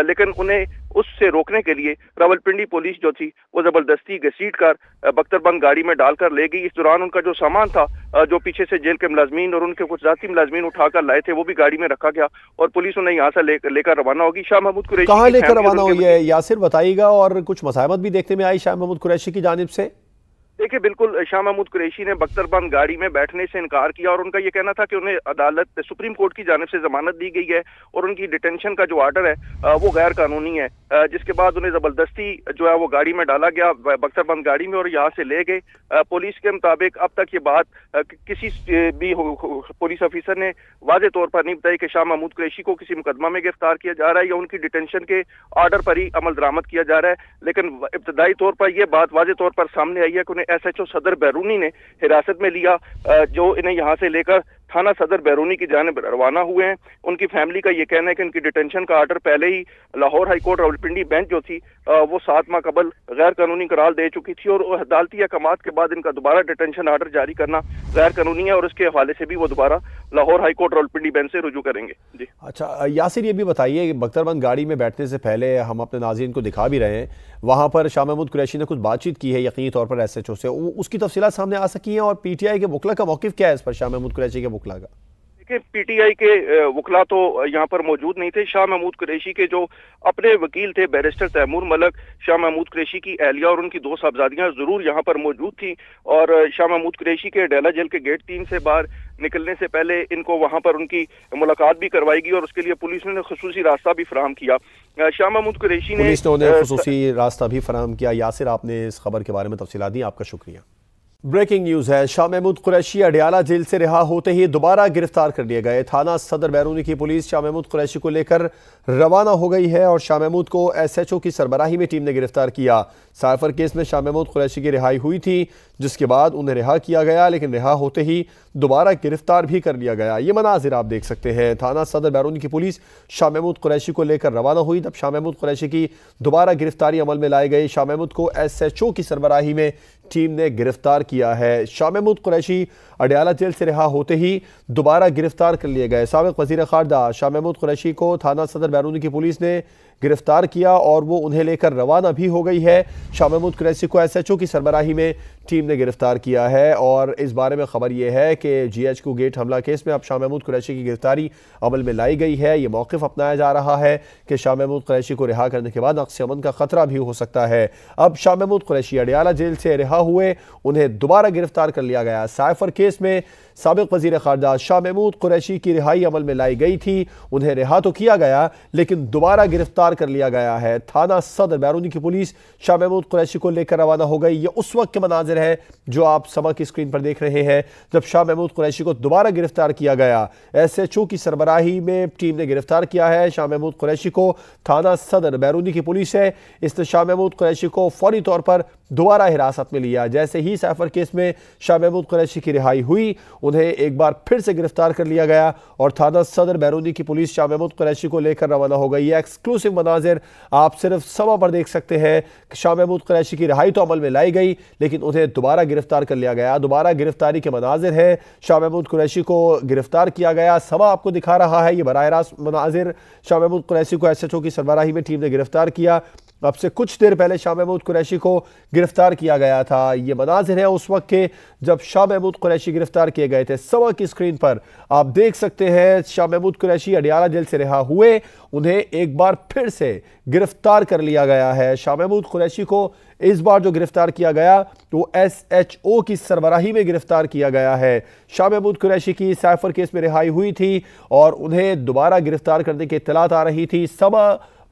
लेकिन उन्हें उससे रोकने के लिए रावलपिंडी पुलिस जो थी वो जबरदस्ती घसीट कर बख्तरबंद गाड़ी में डालकर ले गई इस दौरान उनका जो सामान था जो पीछे से जेल के मुलाजमीन और उनके कुछ जाती मुलाजमीन उठाकर लाए थे वो भी गाड़ी में रखा गया और पुलिस उन्हें यहाँ से लेकर रवाना होगी शाह महमूद कुरेशी कहाँ लेकर रवाना हुई है यासिर बताइएगा और कुछ मसाहमत भी देखने में आई शाह महमूद कुरैशी की जानब से देखिए बिल्कुल शाह महमूद कुरैशी ने बख्तरबंद गाड़ी में बैठने से इनकार किया और उनका यह कहना था कि उन्हें अदालत सुप्रीम कोर्ट की जानब से जमानत दी गई है और उनकी डिटेंशन का जो आर्डर है वो गैर कानूनी है जिसके बाद उन्हें जबरदस्ती जो है वो गाड़ी में डाला गया बख्तरबंद गाड़ी में और यहाँ से ले गए पुलिस के मुताबिक अब तक ये बात किसी भी पुलिस ऑफिसर ने वाजे तौर पर नहीं बताई कि शाह महमूद कुरैशी को किसी मुकदमा में गिरफ्तार किया जा रहा है या उनकी डिटेंशन के आर्डर पर ही अमल दरामद किया जा रहा है लेकिन इब्तदाई तौर पर यह बात वाजे तौर पर सामने आई है कि उन्हें एसएचओ सदर बैरूनी ने हिरासत में लिया जो इन्हें यहाँ से लेकर थाना सदर बैरूनी की जानब रवाना हुए हैं उनकी फैमिली का ये कहना है कि उनकी डिटेंशन का आर्डर पहले ही लाहौर हाईकोर्ट रावलपिंडी बेंच जो थी वो सात माह कबल गैर कानूनी करार दे चुकी थी और अदालती अहकाम के बाद इनका दोबारा डिटेंशन आर्डर जारी करना गैर कानूनी है और उसके हवाले से भी वो दोबारा लाहौर हाईकोर्ट रावलपिंडी बेंच से रुजू करेंगे जी अच्छा यासिर ये भी बताइए बख्तरबंद गाड़ी में बैठने से पहले हम अपने नाजीन को दिखा भी रहे हैं वहाँ पर शाह महमूद कुरैशी ने कुछ बातचीत की है यकीनी तौर पर एस एच ओ से उसकी तफसीत सामने आ सकी हैं और पी टी आई के बुकला का मौक़ क्या है इस पर शाह महमूद कुरैशी के बुकला का कि पीटीआई के वकला तो यहाँ पर मौजूद नहीं थे शाह महमूद कुरैशी के जो अपने वकील थे बैरिस्टर तैमूर मलक शाह महमूद कुरैशी की एहलिया और उनकी दो साहबजादियाँ जरूर यहाँ पर मौजूद थी और शाह महमूद कुरैशी के डेला जेल के गेट तीन से बाहर निकलने से पहले इनको वहाँ पर उनकी मुलाकात भी करवाई गई और उसके लिए पुलिस ने खसूसी रास्ता भी फराम किया शाह महमूद कुरैशी ने खसूसी रास्ता भी फराम किया यासिर आपने इस खबर के बारे में तफसीला दी आपका शुक्रिया ब्रेकिंग न्यूज है शाह महमूद कुरैशी अडियाला जेल से रिहा होते ही दोबारा गिरफ्तार कर लिए गए थाना सदर बैरूनी की पुलिस शाह महमूद कुरैशी को लेकर रवाना हो गई है और शाह महमूद को एसएचओ की सरबराही में टीम ने गिरफ्तार किया साइफर केस में शाह महमूद कुरैशी की रिहाई हुई थी जिसके बाद उन्हें रिहा किया गया लेकिन रिहा होते ही दोबारा गिरफ्तार भी कर लिया गया ये मनाजिर आप देख सकते हैं थाना सदर बैरूनी की पुलिस शाह महमूद कुरैशी को लेकर रवाना हुई तब शाह महमूद कुरैशी की दोबारा गिरफ्तारी अमल में लाई गई शाह महमूद को एस एच ओ की सरबराही में टीम ने गिरफ्तार किया है शाह महमूद कुरैशी अडयाला जेल से रिहा होते ही दोबारा गिरफ्तार कर लिए गए सबक वजीर खारदा शाह महमूद कुरैशी को थाना सदर बैरून की पुलिस ने गिरफ्तार किया और वो उन्हें लेकर रवाना भी हो गई है शाह महमूद कुरैशी को एस एच ओ की सरबराही में टीम ने गिरफ्तार किया है और इस बारे में खबर यह है कि जी एच को गेट हमला केस में अब शाह महमूद कुरैशी की गिरफ्तारी अमल में लाई गई है ये मौकफ़ अपनाया जा रहा है कि शाह महमूद कुरैशी को रिहा करने के बाद अक्स अमन का ख़तरा भी हो सकता है अब शाह महमूद कुरैशी अडियाला जेल से रिहा हुए उन्हें दोबारा गिरफ्तार कर लिया गया साइफर केस में सबक वजीर खारजा शाह महमूद कुरैशी की रिहाई अमल में लाई गई थी उन्हें रिहा तो किया गया लेकिन दोबारा गिरफ्तार कर लिया गया है थाना सदर बैरूनी की पुलिस शाह महमूद कुरैशी को लेकर रवाना हो गई ये उस वक्त के मनाजिर हाजिर है जो आप सबक की स्क्रीन पर देख रहे हैं जब शाह महमूद कुरैशी को दोबारा गिरफ्तार किया गया एस एच ओ की सरबराही में टीम ने गिरफ्तार किया है शाह महमूद कुरैशी को थाना सदर बैरूनी की पुलिस है इसने शाह महमूद कुरैशी को फौरी तौर पर दोबारा हिरासत में लिया जैसे ही सैफर केस में शाह महमूद कुरैशी की रिहाई हुई उन्हें एक बार फिर से गिरफ्तार कर लिया गया और थाना सदर बैरूनी की पुलिस शाह महमूद कुरैशी को लेकर रवाना हो गई है एक्सक्लूसिव मनाजिर आप सिर्फ सवा पर देख सकते हैं कि शाह महमूद कुरैशी की रिहाई तो अमल में लाई गई लेकिन उन्हें दोबारा गिरफ्तार कर लिया गया दोबारा गिरफ्तारी के मनाजिर हैं शाह महमूद कुरैशी को गिरफ्तार किया गया समा आपको दिखा रहा है ये बराह रास्त मनाजिर शाह महमूद कुरैशी को एस एच ओ की सरबराही में टीम ने गिरफ्तार किया तो अब से कुछ देर पहले शाह महमूद कुरैशी को गिरफ्तार किया गया था ये मनाजिर है उस वक्त के जब शाह महमूद कुरैशी गिरफ्तार किए गए थे सवा की स्क्रीन पर आप देख सकते हैं शाह महमूद कुरैशी अडियाला जेल से रिहा हुए उन्हें एक बार फिर से गिरफ्तार कर लिया गया है शाह महमूद कुरैशी को इस बार जो गिरफ्तार किया गया तो एस एच ओ की सरबराही में गिरफ्तार किया गया है शाह महमूद कुरैशी की साइफर केस में रिहाई हुई थी और उन्हें दोबारा गिरफ्तार करने की इतलात आ रही थी समा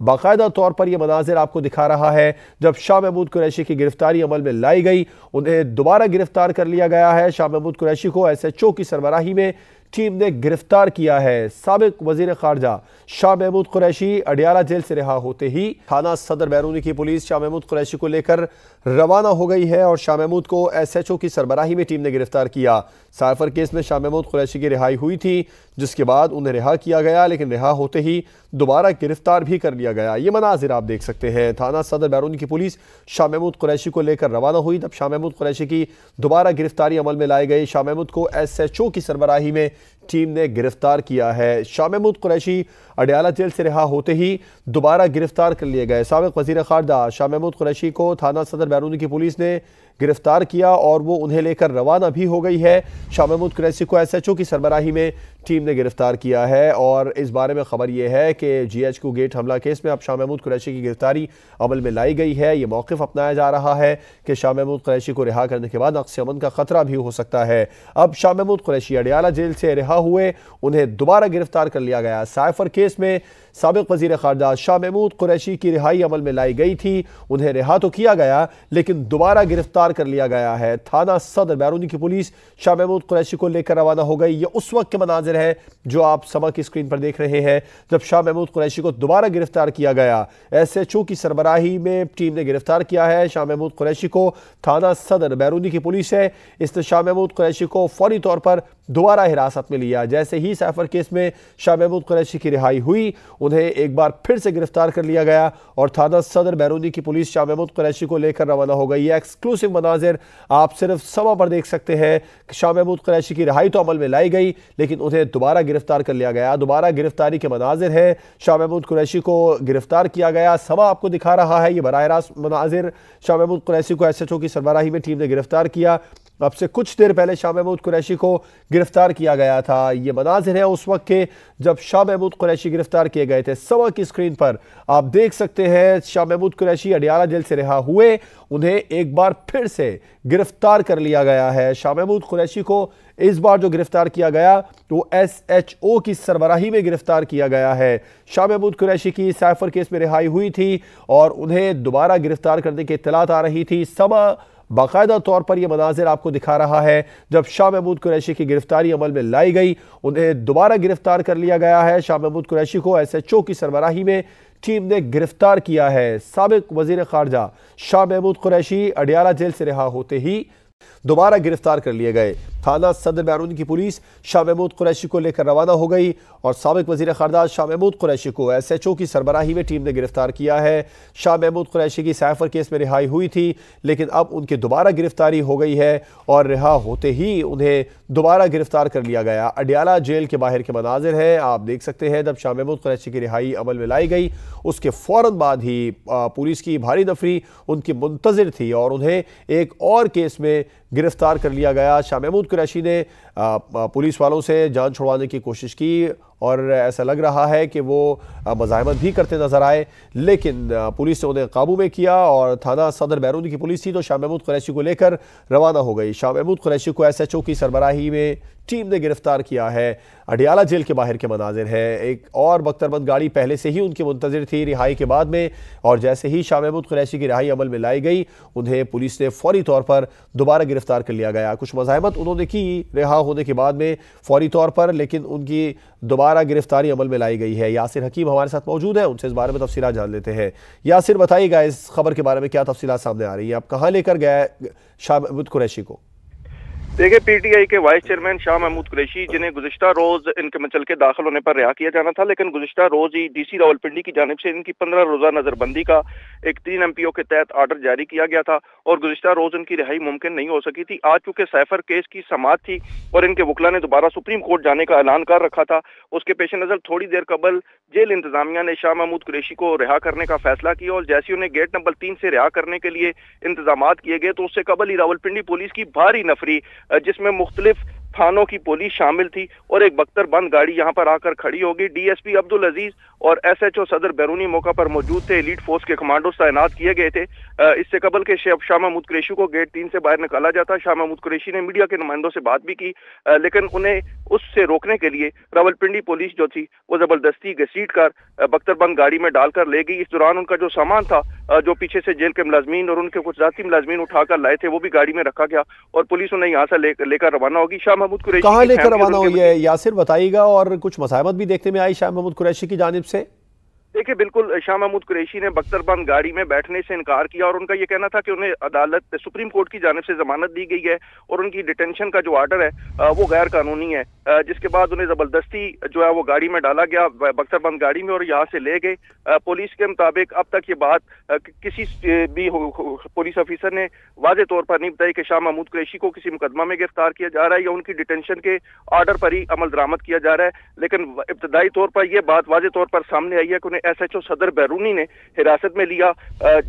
बाकायदा तौर पर यह मनाजिर आपको दिखा रहा है जब शाह महमूद कुरैशी की गिरफ्तारी अमल में लाई गई उन्हें दोबारा गिरफ्तार कर लिया गया है शाह महमूद कुरैशी को एस एच ओ की सरबराही में टीम ने गिरफ्तार किया है सबक वजीर खारजा शाह महमूद कुरैशी अडियाला जेल से रिहा होते ही थाना सदर बैरूनी की पुलिस शाह महमूद कुरैशी को लेकर रवाना हो गई है और शाह महमूद को एस एच ओ की सरबराही में टीम ने गिरफ्तार किया साइफर केस में शाह महमूद कुरैशी की रिहाई हुई थी जिसके बाद उन्हें रिहा किया गया लेकिन रिहा होते ही दोबारा गिरफ्तार भी कर लिया गया ये मनाजिर आप देख सकते हैं थाना सदर बैरून की पुलिस शाह महमूद कुरैशी को लेकर रवाना हुई तब शाह महमूद कुरैशी की दोबारा गिरफ्तारी अमल में लाई गई शाह महमूद को एस एच ओ की सरबराही में टीम ने गिरफ्तार किया है शाह महमूद कुरैशी अडयाला जेल से रिहा होते ही दोबारा गिरफ्तार कर लिए गए सबक वजीर खारदा शाह महमूद कुरैशी को थाना सदर बैरून की पुलिस ने गिरफ्तार किया और वो उन्हें लेकर रवाना भी हो गई है शाह महमूद क्रैसी को एस एच ओ की सरबराही में टीम ने गिरफ्तार किया है और इस बारे में खबर यह है कि जी एच को गेट हमला केस में अब शाह महमूद कुरैशी की गिरफ्तारी अमल में लाई गई है ये मौकफ़ अपनाया जा रहा है कि शाह महमूद क्रैशी को रिहा करने के बाद अक्स अमन का ख़तरा भी हो सकता है अब शाह महमूद कुरैशी अडियाला जेल से रिहा हुए उन्हें दोबारा गिरफ्तार कर लिया गया साइफर केस में सबक वजीर खारजा शाह महमूद कुरैशी की रिहाई अमल में लाई गई थी उन्हें रिहा तो किया गया लेकिन दोबारा गिरफ्तार कर लिया गया है थाना सदर बैरूनी की पुलिस शाह महमूद कुरैशी को लेकर रवाना हो गई ये उस वक्त के मनाजिर है जो आप समा की स्क्रीन पर देख रहे हैं जब शाह महमूद कुरैशी को दोबारा गिरफ्तार किया गया एस एच ओ की सरबराही में टीम ने गिरफ्तार किया है शाह महमूद कुरैशी को थाना सदर बैरूनी की पुलिस है इसने शाह महमूद कुरैशी को फौरी तौर पर दोबारा हिरासत में लिया जैसे ही सैफर केस में शाह महमूद कुरैशी की रिहाई हुई उन्हें एक बार फिर से गिरफ्तार कर लिया गया और थाना सदर बैरूनी की पुलिस शाह महमूद कुरैशी को लेकर रवाना हो गई है एक्सक्लूसिव मनाजिर आप सिर्फ सवा पर देख सकते हैं शाह महमूद कुरैशी की रिहाई तो अमल में लाई गई लेकिन उन्हें दोबारा गिरफ्तार कर लिया गया दोबारा गिरफ्तारी के मनाजिर हैं शाह महमूद कुरैशी को गिरफ्तार किया गया समा आपको दिखा रहा है ये बराह रास्त मनाजिर शाह महमूद कुरैशी को एस एच ओ की सरबराही में टीम ने गिरफ्तार किया तो अब से कुछ देर पहले शाह महमूद कुरैशी को गिरफ्तार किया गया था ये मनाजिर है उस वक्त के जब शाह महमूद कुरैशी गिरफ्तार किए गए थे सवा की स्क्रीन पर आप देख सकते हैं शाह महमूद कुरैशी अडियाला जेल से रिहा हुए उन्हें एक बार फिर से गिरफ्तार कर लिया गया है शाह महमूद कुरैशी को इस बार जो गिरफ्तार किया गया तो एस एच ओ की सरबराही में गिरफ्तार किया गया है शाह महमूद कुरैशी की साइफर केस में रिहाई हुई थी और उन्हें दोबारा गिरफ्तार करने की इतलात आ रही थी समा बाकायदा तौर पर यह मनाजिर आपको दिखा रहा है जब शाह महमूद कुरैशी की गिरफ्तारी अमल में लाई गई उन्हें दोबारा गिरफ्तार कर लिया गया है शाह महमूद कुरैशी को एस एच ओ की सरबराही में टीम ने गिरफ्तार किया है सबक वजीर खारजा शाह महमूद कुरैशी अडियाला जेल से रिहा होते ही दोबारा गिरफ्तार कर लिए गए थाना सदर बैरून की पुलिस शाह महमूद कुरैशी को लेकर रवाना हो गई और सबक वजी खरदार शाह महमूद कुरैशी को एस एच ओ की सरबराही में टीम ने गिरफ्तार किया है शाह महमूद कुरैशी की सैफर केस में रिहाई हुई थी लेकिन अब उनकी दोबारा गिरफ्तारी हो गई है और रिहा होते ही उन्हें दोबारा गिरफ्तार कर लिया गया अडियाला जेल के बाहर के मनाजिर हैं आप देख सकते हैं जब शाह महमूद कुरैशी की रिहाई अमल में लाई गई उसके फ़ौर बाद ही पुलिस की भारी नफरी उनकी मुंतजर थी और उन्हें एक और केस में गिरफ्तार कर लिया गया शाह महमूद कुरैशी ने पुलिस वालों से जान छुड़वाने की कोशिश की और ऐसा लग रहा है कि वो मज़ाहमत भी करते नज़र आए लेकिन पुलिस ने उन्हें काबू में किया और थाना सदर बैरून की पुलिस थी तो शाह महमूद कुरैशी को लेकर रवाना हो गई शाह महमूद कुरैशी को एस एच ओ की सरबराही में टीम ने गिरफ्तार किया है अडियाला जेल के बाहर के मनाजिर हैं एक और बख्तरबंद गाड़ी पहले से ही उनकी मुंतजर थी रिहाई के बाद में और जैसे ही शाह महमूद कुरैशी की रिहाई अमल में लाई गई उन्हें पुलिस ने फौरी तौर पर दोबारा गिरफ्तार कर लिया गया कुछ मज़ाहमत उन्होंने की रिहा होने के बाद में फौरी तौर पर लेकिन उनकी दोबारा गिरफ्तारी अमल में लाई गई है यासिर हकीम हमारे साथ मौजूद है उनसे इस बारे में तफसी जान लेते हैं यासिर बताइएगा इस खबर के बारे में क्या तफसीत सामने आ रही है आप कहाँ लेकर गए शाह महमूद कुरैशी को देखिए पीटीआई के वाइस चेयरमैन शाह महमूद कुरैशी जिन्हें गुजशत रोज इनके मचल के दाखिल होने पर रिहा किया जाना था लेकिन गुजशत रोज ही डीसी रावलपिंडी की जानब से इनकी पंद्रह रोजा नजरबंदी का एक तीन एमपीओ के तहत आर्डर जारी किया गया था और गुजशत रोज इनकी रिहाई मुमकिन नहीं हो सकी थी आज चूंकि सैफर केस की समात थी और इनके वकला ने दोबारा सुप्रीम कोर्ट जाने का ऐलान कर रखा था उसके पेश नजर थोड़ी देर कबल जेल इंतजामिया ने शाह महमूद कुरैशी को रिहा करने का फैसला किया और जैसी उन्हें गेट नंबर तीन से रिहा करने के लिए इंतजाम किए गए तो उससे कबल ही रावलपिंडी पुलिस की भारी नफरी जिसमें मुख्तलिफ थानों की पुलिस शामिल थी और एक बख्तर बंद गाड़ी यहाँ पर आकर खड़ी होगी डीएसपी अब्दुल अजीज और एसएचओ सदर बैरूनी मौका पर मौजूद थे लीड फोर्स के कमांडो तैनात किए गए थे इससे कबल के शाह महमूद कुरेशी को गेट तीन से बाहर निकाला जाता शाह महमूद कुरेशी ने मीडिया के नुमाइंदों से बात भी की लेकिन उन्हें उससे रोकने के लिए रावलपिंडी पुलिस जो थी वो जबरदस्ती घसीट कर बख्तरबंद गाड़ी में डालकर ले गई इस दौरान उनका जो सामान था जो पीछे से जेल के मुलाजमीन और उनके कुछ जाती मुलाजमीन उठाकर लाए थे वो भी गाड़ी में रखा गया और पुलिस उन्हें यहाँ से लेकर रवाना होगी शाह महमूद कुरैशी कहाँ लेकर रवाना हुई है यासिर बताइएगा और कुछ मसाहमत भी देखने में आई शाह महमूद कुरैशी की जानब से देखिए बिल्कुल शाह महमूद कुरैशी ने बख्तरबंद गाड़ी में बैठने से इनकार किया और उनका यह कहना था कि उन्हें अदालत सुप्रीम कोर्ट की जानब से जमानत दी गई है और उनकी डिटेंशन का जो आर्डर है वो गैर कानूनी है जिसके बाद उन्हें जबरदस्ती जो है वो गाड़ी में डाला गया बख्तरबंद गाड़ी में और यहाँ से ले गए पुलिस के मुताबिक अब तक ये बात किसी भी पुलिस ऑफिसर ने वाजे तौर पर नहीं बताई कि शाह महमूद कुरैशी को किसी मुकदमा में गिरफ्तार किया जा रहा है या उनकी डिटेंशन के ऑर्डर पर ही अमल दरामद किया जा रहा है लेकिन इब्तदाई तौर पर यह बात वाजे तौर पर सामने आई है कि उन्हें एसएचओ सदर बैरूनी ने हिरासत में लिया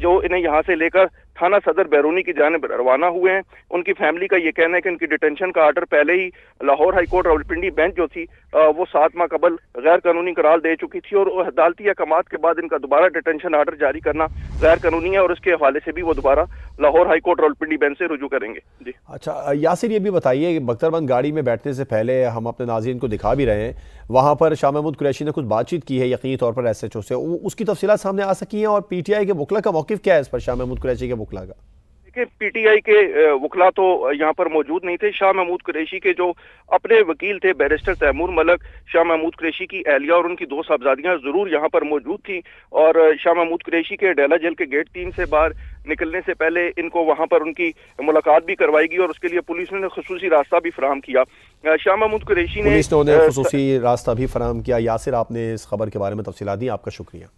जो इन्हें यहाँ से लेकर थाना सदर बैरूनी की जानब रवाना हुए हैं उनकी फैमिली का ये कहना है कि इनकी डिटेंशन का आर्डर पहले ही लाहौर हाईकोर्ट रावलपिंडी बेंच जो थी वो सात माह कबल गैर कानूनी करार दे चुकी थी और अदालती अहकाम के बाद इनका दोबारा डिटेंशन आर्डर जारी करना गैर कानूनी है और इसके हवाले से भी वो दोबारा Lahore high high court Rawalpindi bench से रुजू करेंगे जी अच्छा यासिर ये भी बताइए बख्तरबंद गाड़ी में बैठने से पहले हम अपने नाजीन को दिखा भी रहे हैं वहाँ पर शाह महमूद कुरैशी ने कुछ बातचीत की है यकीनी तौर पर एस एच ओ से उसकी तफसीत सामने आ सकी हैं और पी टी आई के वकला का मौकफ़ क्या है इस पर शाह महमूद कुरैशी के वकला का देखिए पी टी आई के वकला तो यहाँ पर मौजूद नहीं थे शाह महमूद कुरैशी के जो अपने वकील थे बैरिस्टर तैमूर मलक शाह महमूद कुरैशी की एहलिया और उनकी दो साहबजादियाँ ज़रूर यहाँ पर मौजूद थी और शाह महमूद कुरैशी के डेला जेल के गेट तीन से बाहर निकलने से पहले इनको वहाँ पर उनकी मुलाकात भी करवाई गई और उसके लिए पुलिस ने खसूसी रास्ता भी फराम किया शाह महमूद कुरेशी ने खसूसी रास्ता भी फराम किया यासिर आपने इस खबर के बारे में तफसीला दी आपका शुक्रिया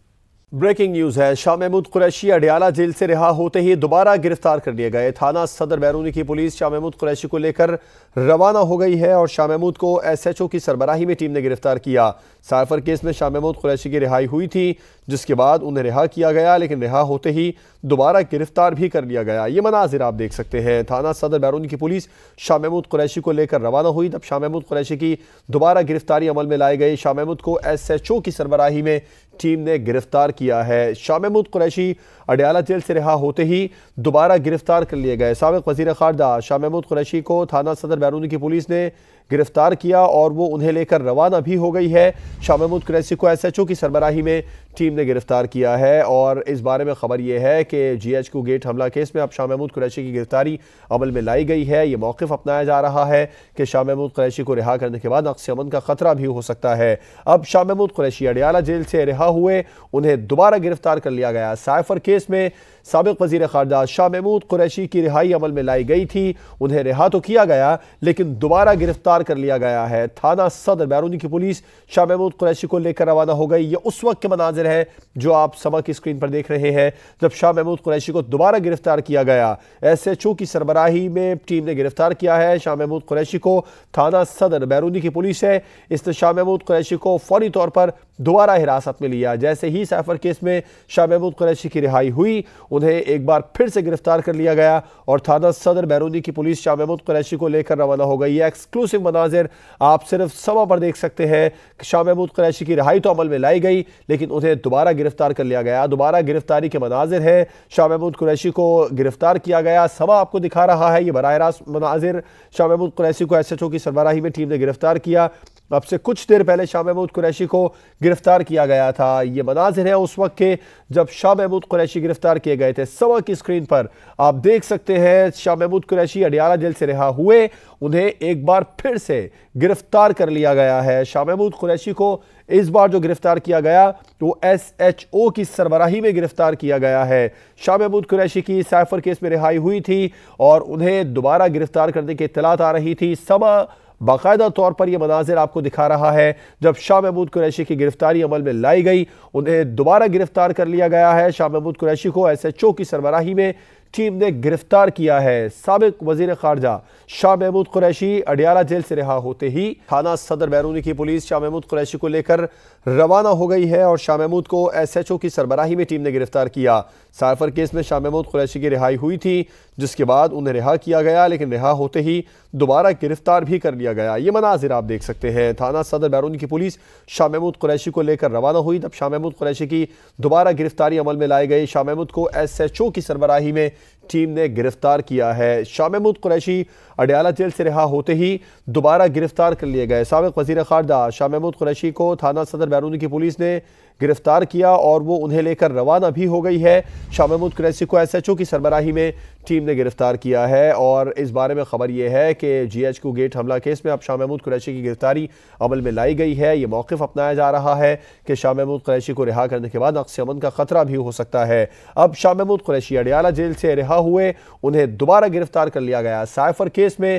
ब्रेकिंग न्यूज है शाह महमूद कुरैशी अडियाला जेल से रिहा होते ही दोबारा गिरफ्तार कर लिए गए थाना सदर बैरूनी की पुलिस शाह महमूद कुरैशी को लेकर रवाना हो गई है और शाह महमूद को एसएचओ की सरबराही में टीम ने गिरफ्तार किया साइफर केस में शाह महमूद कुरैशी की रिहाई हुई थी जिसके बाद उन्हें रिहा किया गया लेकिन रिहा होते ही दोबारा गिरफ्तार भी कर लिया गया ये मनाजिर आप देख सकते हैं थाना सदर बैरूनी की पुलिस शाह महमूद कुरैशी को लेकर रवाना हुई तब शाह महमूद कुरैशी की दोबारा गिरफ्तारी अमल में लाई गई शाह महमूद को एस एच ओ की सरबराही में टीम ने गिरफ्तार किया है शाह महमूद कुरैशी अडयाला जेल से रिहा होते ही दोबारा गिरफ्तार कर लिए गए सबक वजीर खारजा शाह महमूद कुरैशी को थाना सदर बैरूनी की पुलिस ने गिरफ्तार किया और वो उन्हें लेकर रवाना भी हो गई है शाह महमूद क्रैसी को एस एच ओ की सरबराही में टीम ने गिरफ्तार किया है और इस बारे में खबर यह है कि जी एच क्यू गेट हमला केस में अब शाह महमूद कुरैशी की गिरफ्तारी अमल में लाई गई है ये मौक़ अपनाया जा रहा है कि शाह महमूद क्रैशी को रिहा करने के बाद अक्स अमन का ख़तरा भी हो सकता है अब शाह महमूद कुरैशी अडियाला जेल से रिहा हुए उन्हें दोबारा गिरफ्तार कर लिया गया साइफर केस में सबक वजीर खारजा शाह महमूद कुरैशी की रिहाई अमल में लाई गई थी उन्हें रिहा तो किया गया लेकिन दोबारा गिरफ्तार कर लिया गया है थाना सदर बैरूनी की पुलिस शाह महमूद कुरैशी को लेकर रवाना हो गई ये उस वक्त के मनाजिर है जो आप समा की स्क्रीन पर देख रहे हैं जब शाह महमूद कुरैशी को दोबारा गिरफ्तार किया गया एस एच ओ की सरबराही में टीम ने गिरफ्तार किया है शाह महमूद कुरैशी को थाना सदर बैरूनी की पुलिस है इसने शाह महमूद कुरैशी को फौरी तौर पर दोबारा हिरासत में लिया जैसे ही सैफर केस में शाह महमूद कुरैशी की रिहाई हुई उन्हें एक बार फिर से गिरफ्तार कर लिया गया और थाना सदर बैरूनी की पुलिस शाह महमूद कुरैशी को लेकर रवाना हो गई है एक्सक्लूसिव मनाजिर आप सिर्फ समा पर देख सकते हैं कि शाह महमूद कुरैशी की रिहाई तो अमल में लाई गई लेकिन उन्हें दोबारा गिरफ्तार कर लिया गया दोबारा गिरफ्तारी के मनाजिर हैं शाह महमूद कुरैशी को गिरफ्तार किया गया समा आपको दिखा रहा है ये बरह रास्त मनाजिर शाह महमूद कुरैशी को एस एच ओ की सरबराही में टीम ने गिरफ्तार किया अब से कुछ देर पहले शाह महमूद कुरैशी को गिरफ्तार किया गया था ये मनाजिर है उस वक्त के जब शाह महमूद कुरैशी गिरफ्तार किए गए थे सवा की स्क्रीन पर आप देख सकते हैं शाह महमूद कुरैशी अडियाला जेल से रिहा हुए उन्हें एक बार फिर से गिरफ्तार कर लिया गया है शाह महमूद कुरैशी को इस बार जो गिरफ्तार किया गया वो एस एच ओ की सरबराही में गिरफ्तार किया गया है शाह महमूद कुरैशी की साइफर केस में रिहाई हुई थी और उन्हें दोबारा गिरफ्तार करने की इतलात आ रही थी समा बाकायदा तौर पर यह मनाजिर आपको दिखा रहा है जब शाह महमूद कुरैशी की गिरफ्तारी अमल में लाई गई उन्हें दोबारा गिरफ्तार कर लिया गया है शाह महमूद कुरैशी को एस एच ओ की सरबराही में टीम ने गिरफ्तार किया है सबक वजीर खारजा शाह महमूद कुरैशी अडियाला जेल से रिहा होते ही थाना सदर बैरूनी की पुलिस शाह महमूद कुरैशी को लेकर रवाना हो गई है और शाह महमूद को एस एच ओ की सरबराही में टीम ने गिरफ्तार किया साइफर केस में शाह महमूद कुरैशी की रिहाई हुई थी जिसके बाद उन्हें रिहा किया गया लेकिन रिहा होते ही दोबारा गिरफ्तार भी कर लिया गया ये मनाजिर आप देख सकते हैं थाना सदर बैरून की पुलिस शाह महमूद कुरैशी को लेकर रवाना हुई तब शाह महमूद कुरैशी की दोबारा गिरफ्तारी अमल में लाई गई शाह महमूद को एस एच ओ की सरबराही में टीम ने गिरफ्तार किया है शाह महमूद कुरैशी अडयाला जेल से रिहा होते ही दोबारा गिरफ्तार कर लिए गए सबक वजीर खारदा शाह महमूद कुरैशी को थाना सदर बैरूनी की पुलिस ने गिरफ्तार किया और वो उन्हें लेकर रवाना भी हो गई है शाह महमूद क्रैसी को एस एच ओ की सरबराही में टीम ने गिरफ्तार किया है और इस बारे में खबर यह है कि जी एच क्यू गेट हमला केस में अब शाह महमूद कुरैशी की गिरफ्तारी अमल में लाई गई है ये मौक़ अपनाया जा रहा है कि शाह महमूद क्रैशी को रिहा करने के बाद अक्स अमन का खतरा भी हो सकता है अब शाह महमूद कुरैशी अडियाला जेल से रिहा हुए उन्हें दोबारा गिरफ्तार कर लिया गया साइफर केस में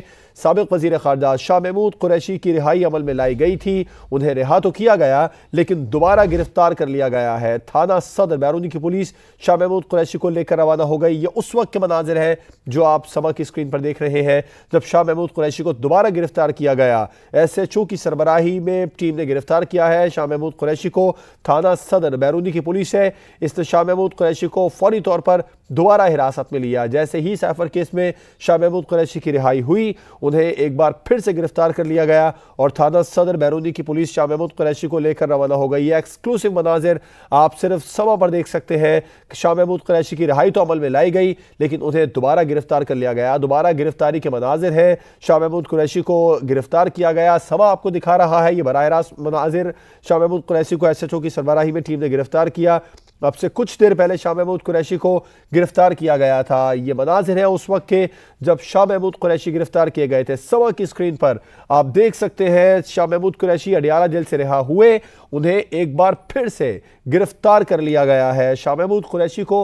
सबक वजीर खारजा शाह महमूद कुरैशी की रिहाई अमल में लाई गई थी उन्हें रिहा तो किया गया लेकिन दोबारा गिरफ्तार कर लिया गया है थाना सदर बैरूनी की पुलिस शाह महमूद कुरैशी को लेकर रवाना हो गई ये उस वक्त के मनाजिर है जो आप समा की स्क्रीन पर देख रहे हैं जब शाह महमूद कुरैशी को दोबारा गिरफ्तार किया गया एस एच ओ की सरबराही में टीम ने गिरफ्तार किया है शाह महमूद कुरैशी को थाना सदर बैरूनी की पुलिस है इसने शाह महमूद कुरैशी को फौरी तौर पर दोबारा हिरासत में लिया जैसे ही सैफर केस में शाह महमूद कुरैशी की रिहाई हुई उन्हें एक बार फिर से गिरफ्तार कर लिया गया और थाना सदर बैरूनी की पुलिस शाह महमूद कुरैशी को लेकर रवाना हो गई है एक्सक्लूसिव मनाजिर आप सिर्फ समा पर देख सकते हैं कि शाह महमूद कुरैशी की रिहाई तो अमल में लाई गई लेकिन उन्हें दोबारा गिरफ्तार कर लिया गया दोबारा गिरफ्तारी के मनाजिर हैं शाह महमूद कुरैशी को गिरफ्तार किया गया समा आपको दिखा रहा है ये बराह रास्त मनाजिर शाह महमूद कुरैशी को एस एच ओ की सरबराही में टीम ने गिरफ्तार किया तो अब से कुछ देर पहले शाह महमूद कुरैशी को गिरफ्तार किया गया था ये मनाजिर है उस वक्त के जब शाह महमूद कुरैशी गिरफ्तार किए गए थे सवा की स्क्रीन पर आप देख सकते हैं शाह महमूद कुरैशी अडियाला जेल से रिहा हुए उन्हें एक बार फिर से गिरफ्तार कर लिया गया है शाह महमूद कुरैशी को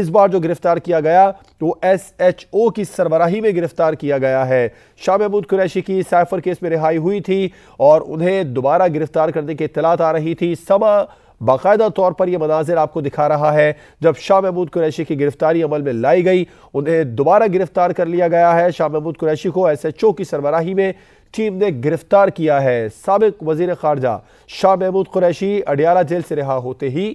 इस बार जो गिरफ्तार किया गया तो एस एच ओ की सरबराही में गिरफ्तार किया गया है शाह महमूद कुरैशी की साइफर केस में रिहाई हुई थी और उन्हें दोबारा गिरफ्तार करने की इतलात आ रही थी समा बाकायदा तौर पर यह मनाजिर आपको दिखा रहा है जब शाह महमूद कुरैशी की गिरफ्तारी अमल में लाई गई उन्हें दोबारा गिरफ्तार कर लिया गया है शाह महमूद कुरैशी को एस एच ओ की सरबराही में टीम ने गिरफ्तार किया है सबक वजीर खारजा शाह महमूद कुरैशी अडियाला जेल से रिहा होते ही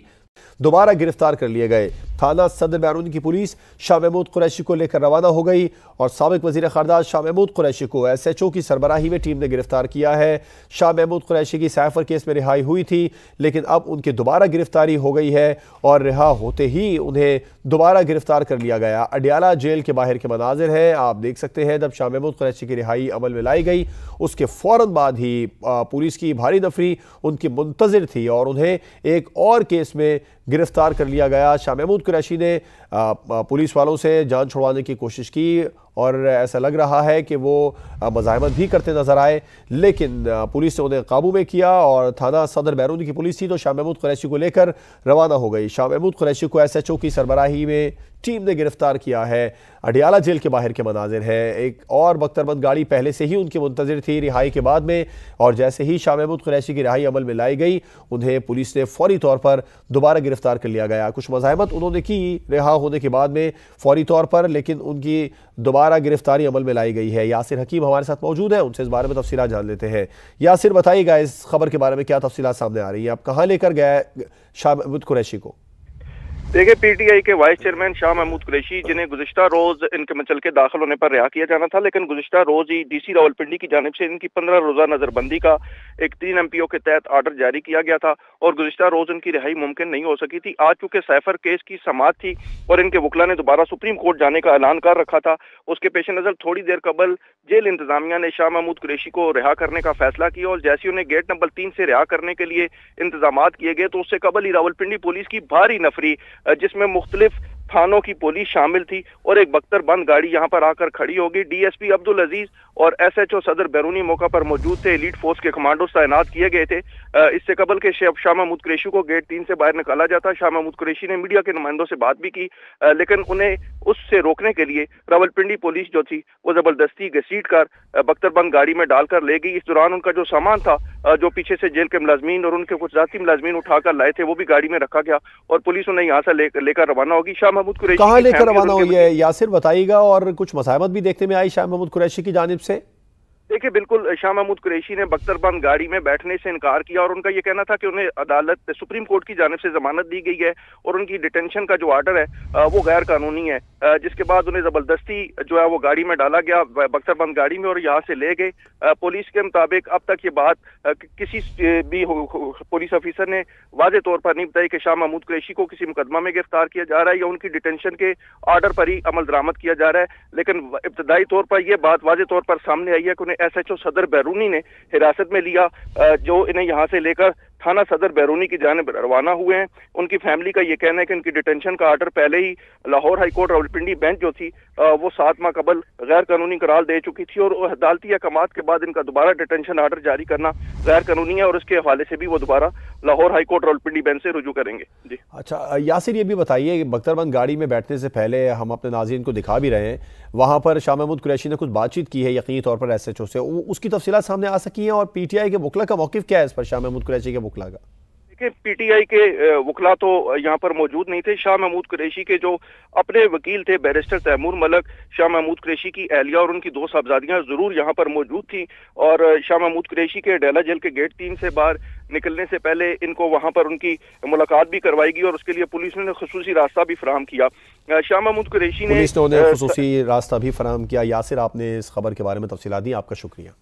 दोबारा गिरफ्तार कर लिए गए थाना सदर बैरून की पुलिस शाह महमूद कुरैशी को लेकर रवाना हो गई और सबक वजीर खारदा शाह महमूद कुरैशी को एस एच ओ की सरबराही में टीम ने गिरफ्तार किया है शाह महमूद कुरैशी की सैफर केस में रिहाई हुई थी लेकिन अब उनकी दोबारा गिरफ्तारी हो गई है और रिहा होते ही उन्हें दोबारा गिरफ्तार कर लिया गया अडियाला जेल के बाहर के मनाजिर हैं आप देख सकते हैं जब शाह महमूद कुरैशी की रिहाई अमल में लाई गई उसके फ़ौर बाद ही पुलिस की भारी नफरी उनकी मुंतजर थी और उन्हें एक और केस में गिरफ्तार कर लिया गया शाह महमूद कुरैशी ने पुलिस वालों से जान छुड़वाने की कोशिश की और ऐसा लग रहा है कि वो मज़ाहमत भी करते नज़र आए लेकिन पुलिस ने उन्हें काबू में किया और थाना सदर बैरून की पुलिस थी तो शाह महमूद कुरैशी को लेकर रवाना हो गई शाह महमूद कुरैशी को एस एच ओ की सरबराही में टीम ने गिरफ्तार किया है अडियाला जेल के बाहर के मनाजिर हैं एक और बख्तरबंद गाड़ी पहले से ही उनकी मुंतजर थी रिहाई के बाद में और जैसे ही शाह महमूद कुरैशी की रिहाई अमल में लाई गई उन्हें पुलिस ने फौरी तौर पर दोबारा गिरफ्तार कर लिया गया कुछ मज़ाहमत उन्होंने की रिहा होने के बाद में फौरी तौर पर लेकिन उनकी दोबारा गिरफ्तारी अमल में लाई गई है यासिर हकीम हमारे साथ मौजूद है उनसे इस बारे में तफसी जान लेते हैं यासिर बताइएगा इस खबर के बारे में क्या तफसीत सामने आ रही है आप कहाँ लेकर गए शाह महमूद कुरैशी को देखिए पीटीआई के वाइस चेयरमैन शाह महमूद कुरैशी जिन्हें गुजशत रोज इनके मचल के दाखिल होने पर रिहा किया जाना था लेकिन गुजशत रोज ही डीसी रावलपिंडी की जानब से इनकी पंद्रह रोजा नजरबंदी का एक तीन एमपीओ के तहत ऑर्डर जारी किया गया था और गुजशत रोज इनकी रिहाई मुमकिन नहीं हो सकी थी आज चूंकि सैफर केस की समात थी और इनके वकला ने दोबारा सुप्रीम कोर्ट जाने का ऐलान कर रखा था उसके पेश नजर थोड़ी देर कबल जेल इंतजामिया ने शाह महमूद कुरैशी को रिहा करने का फैसला किया और जैसी उन्हें गेट नंबर तीन से रिहा करने के लिए इंतजाम किए गए तो उससे कबल ही रावलपिंडी पुलिस की भारी नफरी जिसमें मुख्तलिफ थानों की पुलिस शामिल थी और एक बख्तर बंद गाड़ी यहाँ पर आकर खड़ी होगी डीएसपी अब्दुल अजीज और एसएचओ सदर बैरूनी मौका पर मौजूद थे लीड फोर्स के कमांडोज तैनात किए गए थे इससे कबल के शाह महमूद कुरेशी को गेट तीन से बाहर निकाला जाता शाह महमूद कुरेशी ने मीडिया के नुमाइंदों से बात भी की लेकिन उन्हें उससे रोकने के लिए रावलपिंडी पुलिस जो थी वो जबरदस्ती घसीट कर बख्तरबंद गाड़ी में डालकर ले गई इस दौरान उनका जो सामान था जो पीछे से जेल के मुलाजमीन और उनके कुछ जाती मुलाजमीन उठाकर लाए थे वो भी गाड़ी में रखा गया और पुलिस उन्हें यहाँ से लेकर रवाना होगी शाह महमूद कुरैशी कहाँ लेकर रवाना हुई है यासिर बताइएगा और कुछ मसायमत भी देखने में आई शाह महमूद कुरैशी की जानब से देखिए बिल्कुल शाह महमूद कुरैशी ने बख्तरबंद गाड़ी में बैठने से इनकार किया और उनका यह कहना था कि उन्हें अदालत सुप्रीम कोर्ट की जानब से जमानत दी गई है और उनकी डिटेंशन का जो आर्डर है वो गैर कानूनी है जिसके बाद उन्हें जबरदस्ती जो है वो गाड़ी में डाला गया बख्तरबंद गाड़ी में और यहाँ से ले गए पुलिस के मुताबिक अब तक ये बात किसी भी पुलिस ऑफिसर ने वाज तौर पर नहीं बताई कि शाह महमूद कुरैशी को किसी मुकदमा में गिरफ्तार किया जा रहा है या उनकी डिटेंशन के आर्डर पर ही अमल दरामद किया जा रहा है लेकिन इब्तदाई तौर पर यह बात वाजे तौर पर सामने आई है कि उन्हें एसएचओ सदर बैरूनी ने हिरासत में लिया जो इन्हें यहाँ से लेकर थाना सदर बैरूनी की जानब रवाना हुए हैं उनकी फैमिली का ये कहना है कि उनकी डिटेंशन का आर्डर पहले ही लाहौर हाईकोर्ट रावलपिंडी बेंच जो थी वो सात माह कबल गैर कानूनी करार दे चुकी थी और अदालती अहकाम के बाद इनका दोबारा डिटेंशन आर्डर जारी करना गैर कानूनी है और इसके हवाले से भी वो दोबारा लाहौर हाईकोर्ट रावलपिंडी बेंच से रुजू करेंगे जी अच्छा यासिर ये भी बताइए बख्तरबंद गाड़ी में बैठने से पहले हम अपने नाजीन को दिखा भी रहे हैं वहाँ पर शाह महमूद कुरैशी ने कुछ बातचीत की है यकीनी तौर पर एस एच ओ से उसकी तफसीत सामने आ सकी हैं और पी टी आई के बुकला का मौक़ क्या है इस पर शाह महमूद कुरैशी के बुकला का कि पीटीआई के वकला तो यहाँ पर मौजूद नहीं थे शाह महमूद कुरैशी के जो अपने वकील थे बैरिस्टर तैमूर मलक शाह महमूद कुरैशी की एहलिया और उनकी दो साहबजादियाँ जरूर यहाँ पर मौजूद थी और शाह महमूद कुरैशी के डेला जेल के गेट तीन से बाहर निकलने से पहले इनको वहाँ पर उनकी मुलाकात भी करवाई गई और उसके लिए पुलिस ने खसूसी रास्ता भी फराम किया शाह महमूद कुरैशी ने खसूसी रास्ता भी फराम किया यासिर आपने इस खबर के बारे में तफसीला दी आपका शुक्रिया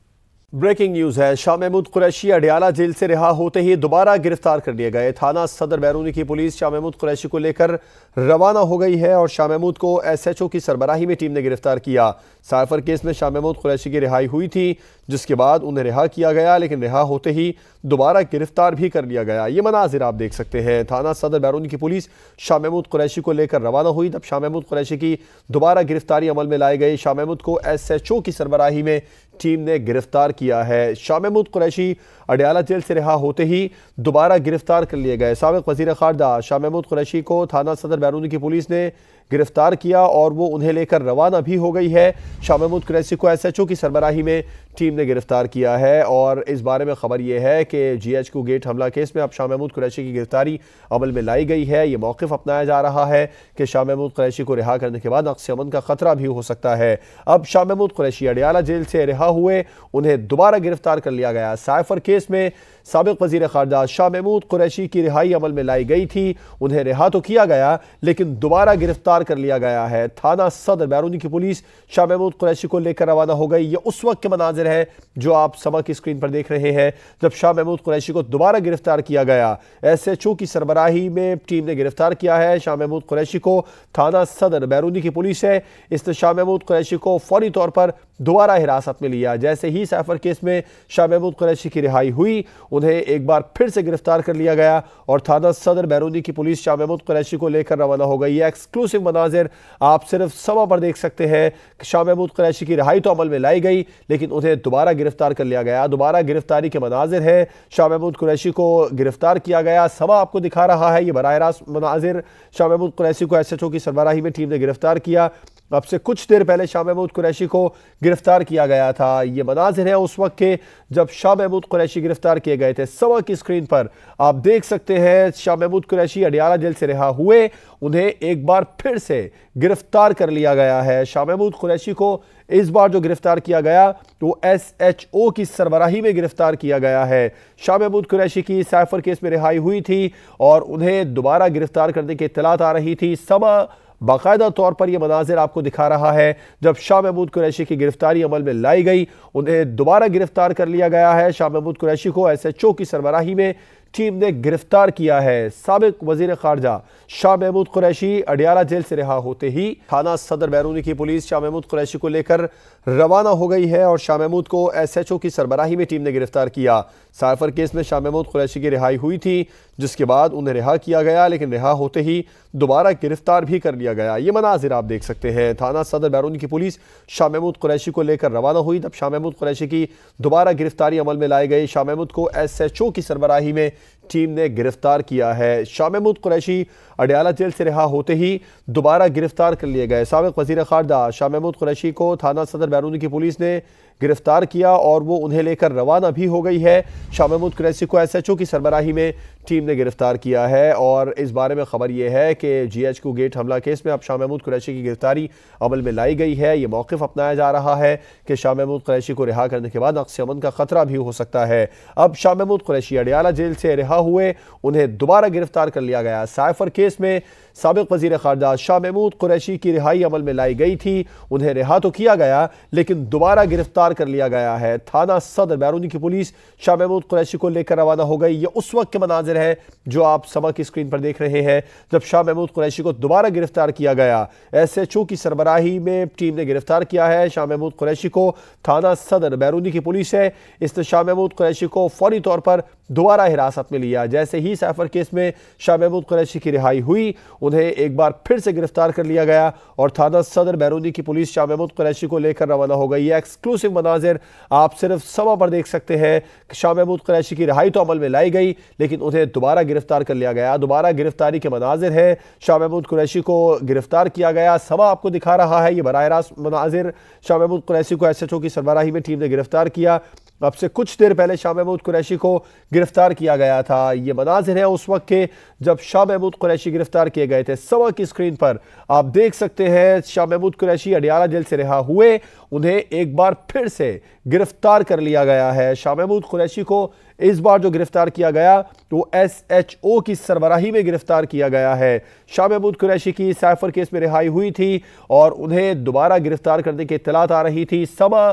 ब्रेकिंग न्यूज है शाह महमूद कुरैशी अडियाला जेल से रिहा होते ही दोबारा गिरफ्तार कर लिए गए थाना सदर बैरूनी की पुलिस शाह महमूद कुरैशी को लेकर रवाना हो गई है और शाह महमूद को एस एच ओ की सरबराही में टीम ने गिरफ्तार किया साइफर केस में शाह महमूद कुरैशी की रिहाई हुई थी जिसके बाद उन्हें रिहा किया गया लेकिन रिहा होते ही दोबारा गिरफ्तार भी कर लिया गया ये मनाजिर आप देख सकते हैं थाना सदर बैरून की पुलिस शाह महमूद कुरैशी को लेकर रवाना हुई तब शाह महमूद कुरैशी की दोबारा गिरफ्तारी अमल में लाई गई शाह महमूद को एस एच ओ की सरबराही में टीम ने गिरफ्तार किया है शाह महमूद कुरैशी अडयाला जेल से रिहा होते ही दोबारा गिरफ्तार कर लिए गए सबक वजीर खारजा शाह महमूद कुरैशी को थाना सदर बैरूनी की पुलिस ने गिरफ्तार किया और वो उन्हें लेकर रवाना भी हो गई है शाह महमूद क्रैसी को एस एच ओ की सरबराही में टीम ने गिरफ्तार किया है और इस बारे में खबर यह है कि जी एच क्यू गेट हमला केस में अब शाह महमूद क्रैशी की गिरफ्तारी अमल में लाई गई है ये मौक़ अपनाया जा रहा है कि शाह महमूद क्रैशी को रिहा करने के बाद अक्स अमन का ख़तरा भी हो सकता है अब शाह महमूद कुरैशी अडियाला जेल से रिहा हुए उन्हें दोबारा गिरफ्तार कर लिया गया साइफर केस में सबक वजीर खारजा शाह महमूद कुरैशी की रिहाई अमल में लाई गई थी उन्हें रिहा तो किया गया लेकिन दोबारा गिरफ्तार गिरफ्तार कर लिया गया है थाना सदर बैरूनी की पुलिस शाह महमूद कुरैशी को लेकर रवाना हो गई ये उस वक्त के मनाजिर हैं जो आप समा की स्क्रीन पर देख रहे हैं जब शाह महमूद कुरैशी को दोबारा गिरफ्तार किया गया एस एच ओ की सरबराही में टीम ने गिरफ्तार किया है शाह महमूद कुरैशी को थाना सदर बैरूनी की पुलिस है इसने शाह महमूद कुरैशी को फौरी तौर पर दोबारा हिरासत में लिया जैसे ही सैफर केस में शाह महमूद कुरैशी की रिहाई हुई उन्हें एक बार फिर से गिरफ्तार कर लिया गया और थाना सदर बैरूनी की पुलिस शाह महमूद कुरैशी को लेकर रवाना हो गई एक्सक्लूसिव मनाजिर आप सिर्फ समा पर देख सकते हैं कि शाह महमूद कुरैशी की रिहाई तो अमल में लाई गई लेकिन उन्हें दोबारा गिरफ्तार कर लिया गया दोबारा गिरफ्तारी के मनाजिर हैं शाह महमूद कुरैशी को गिरफ्तार किया गया समा आपको दिखा रहा है ये बरह रास्त मनाजिर शाह महमूद कुरैशी को एस एच ओ की सरबराही में टीम ने गिरफ्तार किया अब से कुछ देर पहले शाह महमूद कुरैशी को गिरफ्तार किया गया था ये मनाजिर है उस वक्त के जब शाह महमूद कुरैशी गिरफ्तार किए गए थे सवा की स्क्रीन पर आप देख सकते हैं शाह महमूद कुरैशी अडियाला जेल से रिहा हुए उन्हें एक बार फिर से गिरफ्तार कर लिया गया है शाह महमूद कुरैशी को इस बार जो गिरफ्तार किया गया तो एस एच ओ की सरबराही में गिरफ्तार किया गया है शाह महमूद कुरैशी की साइफर केस में रिहाई हुई थी और उन्हें दोबारा गिरफ्तार करने की इतलात आ रही थी समा बाकायदा तौर पर यह मनाजिर आपको दिखा रहा है जब शाह महमूद कुरैशी की गिरफ्तारी अमल में लाई गई उन्हें दोबारा गिरफ्तार कर लिया गया है शाह महमूद कुरैशी को एस एच ओ की सरबराही में टीम ने गिरफ्तार किया है सबक वजीर खारजा शाह महमूद कुरैशी अडियाला जेल से रिहा होते ही थाना सदर बैरूनी की पुलिस शाह महमूद कुरैशी को लेकर रवाना हो गई है और शाह महमूद को एस एच ओ की सरबराही में टीम ने गिरफ्तार किया साइफर केस में शाह महमूद कुरैशी की रिहाई हुई थी जिसके बाद उन्हें रिहा किया गया लेकिन रिहा होते ही दोबारा गिरफ्तार भी कर लिया गया ये मनाजिर आप देख सकते हैं थाना सदर बैरून की पुलिस शाह महमूद कुरैशी को लेकर रवाना हुई तब शाह महमूद कुरैशी की दोबारा गिरफ्तारी अमल में लाई गई शाह महमूद को एस एच ओ की सरबराही में टीम ने गिरफ्तार किया है शाह महमूद कुरैशी अडयाला जेल से रिहा होते ही दोबारा गिरफ्तार कर लिए गए सबक वजीर खारदा शाह महमूद कुरैशी को थाना सदर बैरून की पुलिस ने गिरफ्तार किया और वो उन्हें लेकर रवाना भी हो गई है शाह महमूद कुरैशी को एस एच ओ की सरबराही में टीम ने गिरफ्तार किया है और इस बारे में खबर यह है कि जी एच को गेट हमला केस में अब शाह महमूद कुरैशी की गिरफ्तारी अमल में लाई गई है ये मौक़ अपनाया जा रहा है कि शाह महमूद कुरैशी को रिहा करने के बाद अक्स अमन का ख़तरा भी हो सकता है अब शाह महमूद कुरैशी अडियाला जेल से रिहा हुए उन्हें दोबारा गिरफ्तार कर लिया गया साइफर केस में सबक वजीर खारजा शाह महमूद कुरैशी की रिहाई अमल में लाई गई थी उन्हें रिहा तो किया गया लेकिन दोबारा गिरफ्तार कर लिया गया है थाना सदर बैरूनी की पुलिस शाह महमूद कुरैशी को लेकर रवाना हो गई ये उस वक्त के मनाजिर नज़र है जो आप सबक की स्क्रीन पर देख रहे हैं जब शाह महमूद कुरैशी को दोबारा गिरफ्तार किया गया एस एच ओ की सरबराही में टीम ने गिरफ्तार किया है शाह महमूद कुरैशी को थाना सदर बैरूनी की पुलिस है इसने शाह महमूद कुरैशी को फौरी तौर पर दोबारा हिरासत में लिया जैसे ही सैफर केस में शाह महमूद कुरैशी की रिहाई हुई उन्हें एक बार फिर से गिरफ्तार कर लिया गया और थाना सदर बैरूनी की पुलिस शाह महमूद कुरैशी को लेकर रवाना हो गई एक्सक्लूसिव मनाजिर आप सिर्फ समा पर देख सकते हैं कि शाह महमूद कुरैशी की रिहाई तो अमल में लाई गई लेकिन उन्हें दोबारा गिरफ्तार कर लिया गया दोबारा गिरफ्तारी के मनाजिर हैं शाह महमूद कुरैशी को गिरफ्तार किया गया समा आपको दिखा रहा है ये बरह रास्त मनाजिर शाह महमूद कुरैशी को एस एच ओ की सरबराही में टीम ने गिरफ्तार किया अब से कुछ देर पहले शाह महमूद कुरैशी को गिरफ्तार किया गया था ये मनाजिर है उस वक्त के जब शाह महमूद कुरैशी गिरफ्तार किए गए थे सवा की स्क्रीन पर आप देख सकते हैं शाह महमूद कुरैशी अडियाला जेल से रिहा हुए उन्हें एक बार फिर से गिरफ्तार कर लिया गया है शाह महमूद कुरैशी को इस बार जो गिरफ्तार किया गया तो एस एच ओ की सरबराही में गिरफ्तार किया गया है शाह महमूद कुरैशी की साइफर केस में रिहाई हुई थी और उन्हें दोबारा गिरफ्तार करने की इतलात आ रही थी समा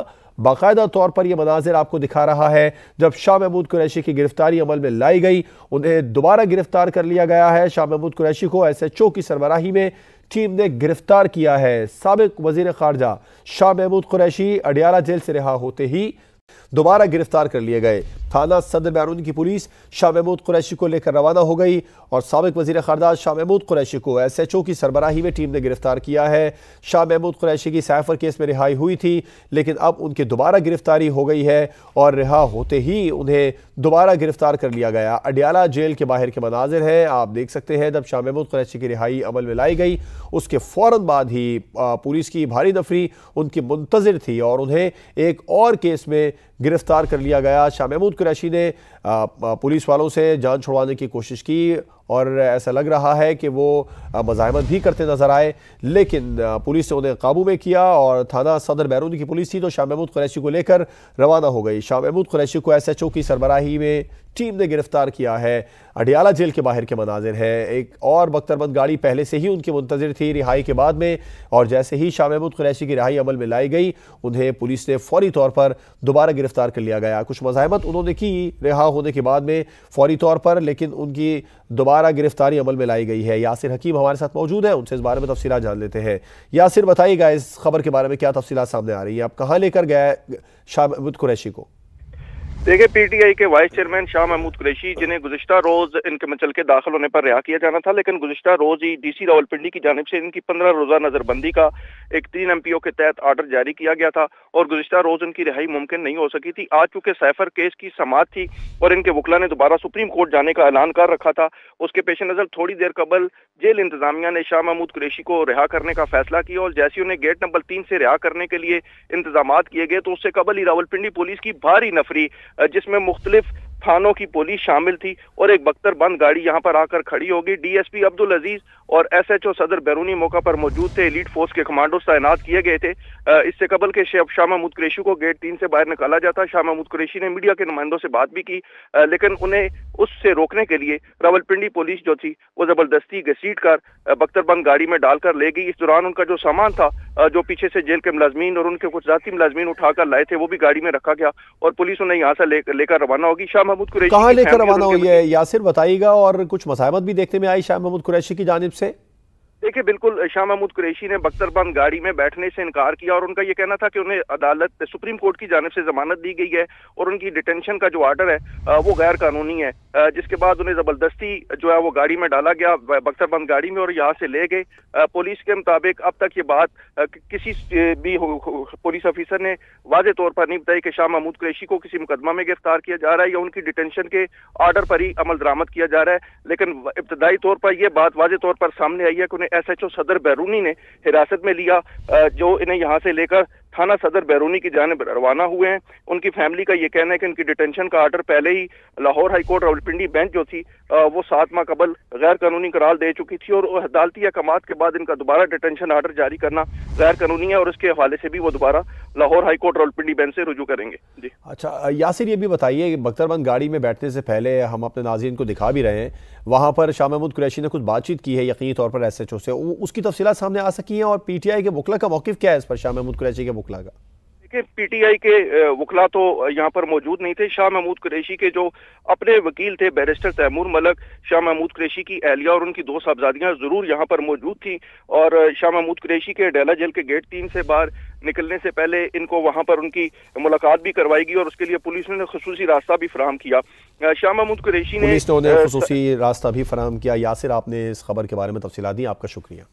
बाकायदा तौर पर यह मनाजिर आपको दिखा रहा है जब शाह महमूद कुरैशी की गिरफ्तारी अमल में लाई गई उन्हें दोबारा गिरफ्तार कर लिया गया है शाह महमूद कुरैशी को एस एच ओ की सरबराही में टीम ने गिरफ्तार किया है सबक वजीर खारजा शाह महमूद कुरैशी अडियाला जेल से रिहा होते ही दोबारा गिरफ्तार कर लिए गए थाना सदर बैरून की पुलिस शाह महमूद कुरैशी को लेकर रवाना हो गई और सबक वजीर खरदार शाह महमूद कुरैशी को एस एच ओ की सरबराही में टीम ने गिरफ्तार किया है शाह महमूद कुरैशी की सैफर केस में रिहाई हुई थी लेकिन अब उनकी दोबारा गिरफ्तारी हो गई है और रिहा होते ही उन्हें दोबारा गिरफ्तार कर लिया गया अडियाला जेल के बाहर के मनाजिर हैं आप देख सकते हैं जब शाह महमूद कुरैशी की रिहाई अमल में लाई गई उसके फ़ौर बाद ही पुलिस की भारी नफरी उनकी मुंतजर थी और उन्हें एक और केस में गिरफ्तार कर लिया गया शाह महमूद कुरैशी ने पुलिस वालों से जान छुड़वाने की कोशिश की और ऐसा लग रहा है कि वो मज़ामत भी करते नजर आए लेकिन पुलिस ने उन्हें काबू में किया और थाना सदर बैरून की पुलिस थी तो शाह महमूद कुरैशी को लेकर रवाना हो गई शाह महमूद कुरैशी को एस एच ओ की सरबराही में टीम ने गिरफ्तार किया है अडियाला जेल के बाहर के मनाजिर हैं एक और बख्तरबंद गाड़ी पहले से ही उनकी मुंतजर थी रिहाई के बाद में और जैसे ही शाह महमूद कुरैशी की रिहाई अमल में लाई गई उन्हें पुलिस ने फौरी तौर पर दोबारा गिरफ्तार कर लिया गया कुछ मज़ाहमत उन्होंने की रिहा होने के बाद में फौरी तौर पर लेकिन उनकी दोबारा गिरफ्तारी अमल में लाई गई है यासिर हकीम हमारे साथ मौजूद है उनसे इस बारे में तफसीला जान लेते हैं यासिर बताइएगा इस खबर के बारे में क्या तफसीत सामने आ रही है आप कहाँ लेकर गए शाबित कुरैशी को देखिए पीटीआई के वाइस चेयरमैन शाह महमूद कुरैशी जिन्हें गुजशत रोज इनके मचल के दाखिल होने पर रिहा किया जाना था लेकिन गुजशत रोज ही डीसी रावलपिंडी की जानब से इनकी पंद्रह रोजा नजरबंदी का एक तीन एमपीओ के तहत ऑर्डर जारी किया गया था और गुजशत रोज इनकी रिहाई मुमकिन नहीं हो सकी थी आज चूंकि सैफर केस की समात थी और इनके वकला ने दोबारा सुप्रीम कोर्ट जाने का ऐलान कर रखा था उसके पेश नजर थोड़ी देर कबल जेल इंतजामिया ने शाह महमूद कुरैशी को रिहा करने का फैसला किया और जैसी उन्हें गेट नंबर तीन से रिहा करने के लिए इंतजाम किए गए तो उससे कबल ही रावलपिंडी पुलिस की भारी नफरी जिसमें मुख्तलिफ थानों की पुलिस शामिल थी और एक बख्तर बंद गाड़ी यहाँ पर आकर खड़ी होगी डीएसपी अब्दुल अजीज और एसएचओ सदर बैरूनी मौका पर मौजूद थे लीड फोर्स के कमांडो तैनात किए गए थे इससे कबल के शाह महमूद कुरेशी को गेट तीन से बाहर निकाला जाता शाह महमूद कुरेशी ने मीडिया के नुमाइंदों से बात भी की लेकिन उन्हें उससे रोकने के लिए रावलपिंडी पुलिस जो थी वो जबरदस्ती घसीट कर बख्तरबंद गाड़ी में डालकर ले गई इस दौरान उनका जो सामान था जो पीछे से जेल के मुलाजमीन और उनके कुछ जाती मुलाजमीन उठाकर लाए थे वो भी गाड़ी में रखा गया और पुलिस उन्हें यहाँ से लेकर रवाना होगी शाह महमूद कुरेशी कहाँ लेकर रवाना हुई है यासिर बताइएगा और कुछ मसामत भी देखने में आई शाह महमूद कुरैशी की जानब से देखिए बिल्कुल शाह महमूद कुरेशी ने बख्तरबंद गाड़ी में बैठने से इनकार किया और उनका ये कहना था कि उन्हें अदालत सुप्रीम कोर्ट की जानब से जमानत दी गई है और उनकी डिटेंशन का जो आर्डर है वो गैर कानूनी है जिसके बाद उन्हें जबरदस्ती जो है वो गाड़ी में डाला गया बख्तरबंद गाड़ी में और यहाँ से ले गए पुलिस के मुताबिक अब तक ये बात किसी भी पुलिस ऑफिसर ने वाज तौर पर नहीं बताई कि शाह महमूद कुरेशी को किसी मुकदमा में गिरफ्तार किया जा रहा है या उनकी डिटेंशन के आर्डर पर ही अमल दरामद किया जा रहा है लेकिन इब्तदाई तौर पर यह बात वाज तौर पर सामने आई है कि उन्हें एसएचओ सदर बैरूनी ने हिरासत में लिया जो इन्हें यहाँ से लेकर थाना सदर बैरूनी की जानब रवाना हुए हैं उनकी फैमिली का ये कहना है कि इनकी डिटेंशन का आर्डर पहले ही लाहौर हाईकोर्ट रावलपिंडी बेंच जो थी वो सात माह कबल गैर कानूनी करार दे चुकी थी और अदालती अहकाम के बाद इनका दोबारा डिटेंशन आर्डर जारी करना गैर कानूनी है और इसके हवाले से भी वो दोबारा लाहौर हाईकोर्ट रावलपिंडी बेंच से रुजू करेंगे जी अच्छा यासिर ये भी बताइए बख्तरबंद गाड़ी में बैठने से पहले हम अपने नाजीन को दिखा भी रहे हैं वहाँ पर शाह महमूद कुरैशी ने कुछ बातचीत की है यकीनी तौर पर एस एच ओ से उसकी तफसीत सामने आ सकी है और पी टी आई के बुकला का मौक़ क्या है इस पर शाह महमूद कुरैशी के बुकला का कि पीटीआई के वकला तो यहाँ पर मौजूद नहीं थे शाह महमूद कुरेशी के जो अपने वकील थे बैरिस्टर तैमूर मलक शाह महमूद कुरेशी की एहलिया और उनकी दो साहबजादियाँ जरूर यहाँ पर मौजूद थी और शाह महमूद कुरेशी के डेला जेल के गेट तीन से बाहर निकलने से पहले इनको वहाँ पर उनकी मुलाकात भी करवाई गई और उसके लिए पुलिस ने खसूसी रास्ता भी फराम किया शाह महमूद कुरेशी ने खसूसी रास्ता भी फराम किया यासिर आपने इस खबर के बारे में तफसीला दी आपका शुक्रिया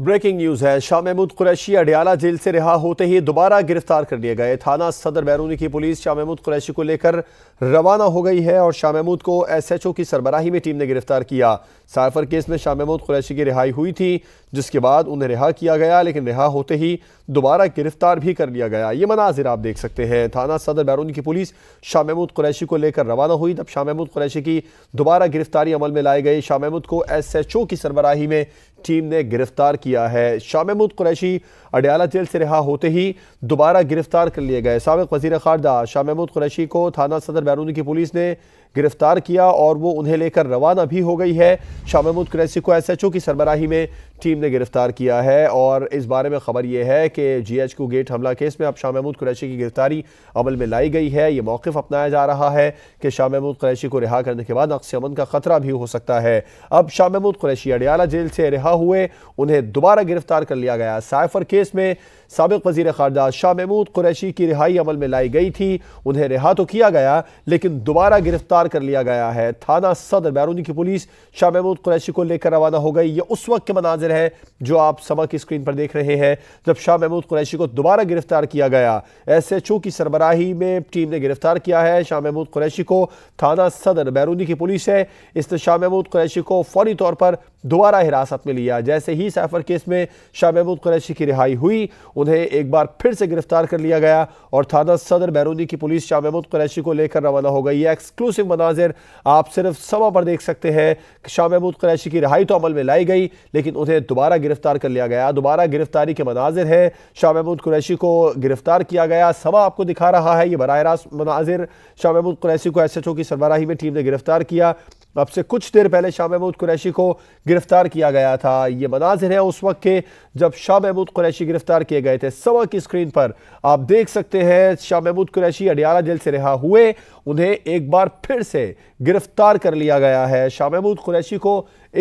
ब्रेकिंग न्यूज है शाह महमूद कुरैशी अडियाला जेल से रिहा होते ही दोबारा गिरफ्तार कर लिए गए थाना सदर बैरूनी की पुलिस शाह महमूद कुरैशी को लेकर रवाना हो गई है और शाह महमूद को एसएचओ की सरबराही में टीम ने गिरफ्तार किया साइफर केस में शाह महमूद कुरैशी की रिहाई हुई थी जिसके बाद उन्हें रिहा किया गया लेकिन रिहा होते ही दोबारा गिरफ्तार भी कर लिया गया ये मनाजिर आप देख सकते हैं थाना सदर बैरूनी की पुलिस शाह महमूद कुरैशी को लेकर रवाना हुई तब शाह महमूद कुरैशी की दोबारा गिरफ्तारी अमल में लाई गई शाह महमूद को एस एच ओ की सरबराही में टीम ने गिरफ्तार किया है शाह महमूद कुरैशी अडयाला जेल से रिहा होते ही दोबारा गिरफ्तार कर लिए गए सबक वजीर खारजा शाह महमूद कुरैशी को थाना सदर बैरून की पुलिस ने गिरफ्तार किया और वो उन्हें लेकर रवाना भी हो गई है शाह महमूद कुरैशी को एस एच ओ की सरबराही में टीम ने गिरफ्तार किया है और इस बारे में खबर यह है कि जी एच को गेट हमला केस में अब शाह महमूद कुरैशी की गिरफ्तारी अमल में लाई गई है ये मौक़ अपनाया जा रहा है कि शाह महमूद कुरैशी को रिहा करने के बाद अक्सी अमन का ख़तरा भी हो सकता है अब शाह महमूद कुरैशी अडियाला जेल से रिहा हुए उन्हें दोबारा गिरफ्तार कर लिया गया साइफर केस में सबक वजीर खारजा शाह महमूद कुरैशी की रिहाई अमल में लाई गई थी उन्हें रिहा तो किया गया लेकिन दोबारा गिरफ्तार कर लिया गया है थाना सदर बैरूनी की पुलिस शाह महमूद कुरैशी को लेकर रवाना हो गई ये उस वक्त के मनाजिर है जो आप सबक की स्क्रीन पर देख रहे हैं जब शाह महमूद कुरैशी को दोबारा गिरफ्तार किया गया एस एच ओ की सरबराही में टीम ने गिरफ्तार किया है शाह महमूद कुरैशी को थाना सदर बैरूनी की पुलिस है इसने शाह महमूद कुरैशी को फौरी तौर पर दोबारा हिरासत में लिया जैसे ही सैफर केस में शाह महमूद कुरैशी की रिहाई हुई उन्हें एक बार फिर से गिरफ्तार कर लिया गया और थाना सदर बैरूनी की पुलिस शाह महमूद कुरैशी को लेकर रवाना हो गई है एक्सक्लूसिव मनाजिर आप सिर्फ समा पर देख सकते हैं शाह महमूद कुरैशी की रिहाई तो अमल में लाई गई लेकिन उन्हें दोबारा गिरफ्तार कर लिया गया दोबारा गिरफ्तारी के मनाजिर हैं शाह महमूद कुरैशी को गिरफ्तार किया गया सवा आपको दिखा रहा है ये बराह रास्त मनाजिर शाह महमूद कुरैशी को एस एच ओ की सरबराही में टीम ने गिरफ्तार किया अब से कुछ देर पहले शाह महमूद कुरैशी को गिरफ्तार किया गया था ये मनाजिर है उस वक्त के जब शाह महमूद कुरैशी गिरफ्तार किए गए थे सवा की स्क्रीन पर आप देख सकते हैं शाह महमूद कुरैशी अडियाला जेल से रिहा हुए उन्हें एक बार फिर से गिरफ्तार कर लिया गया है शाह महमूद कुरैशी को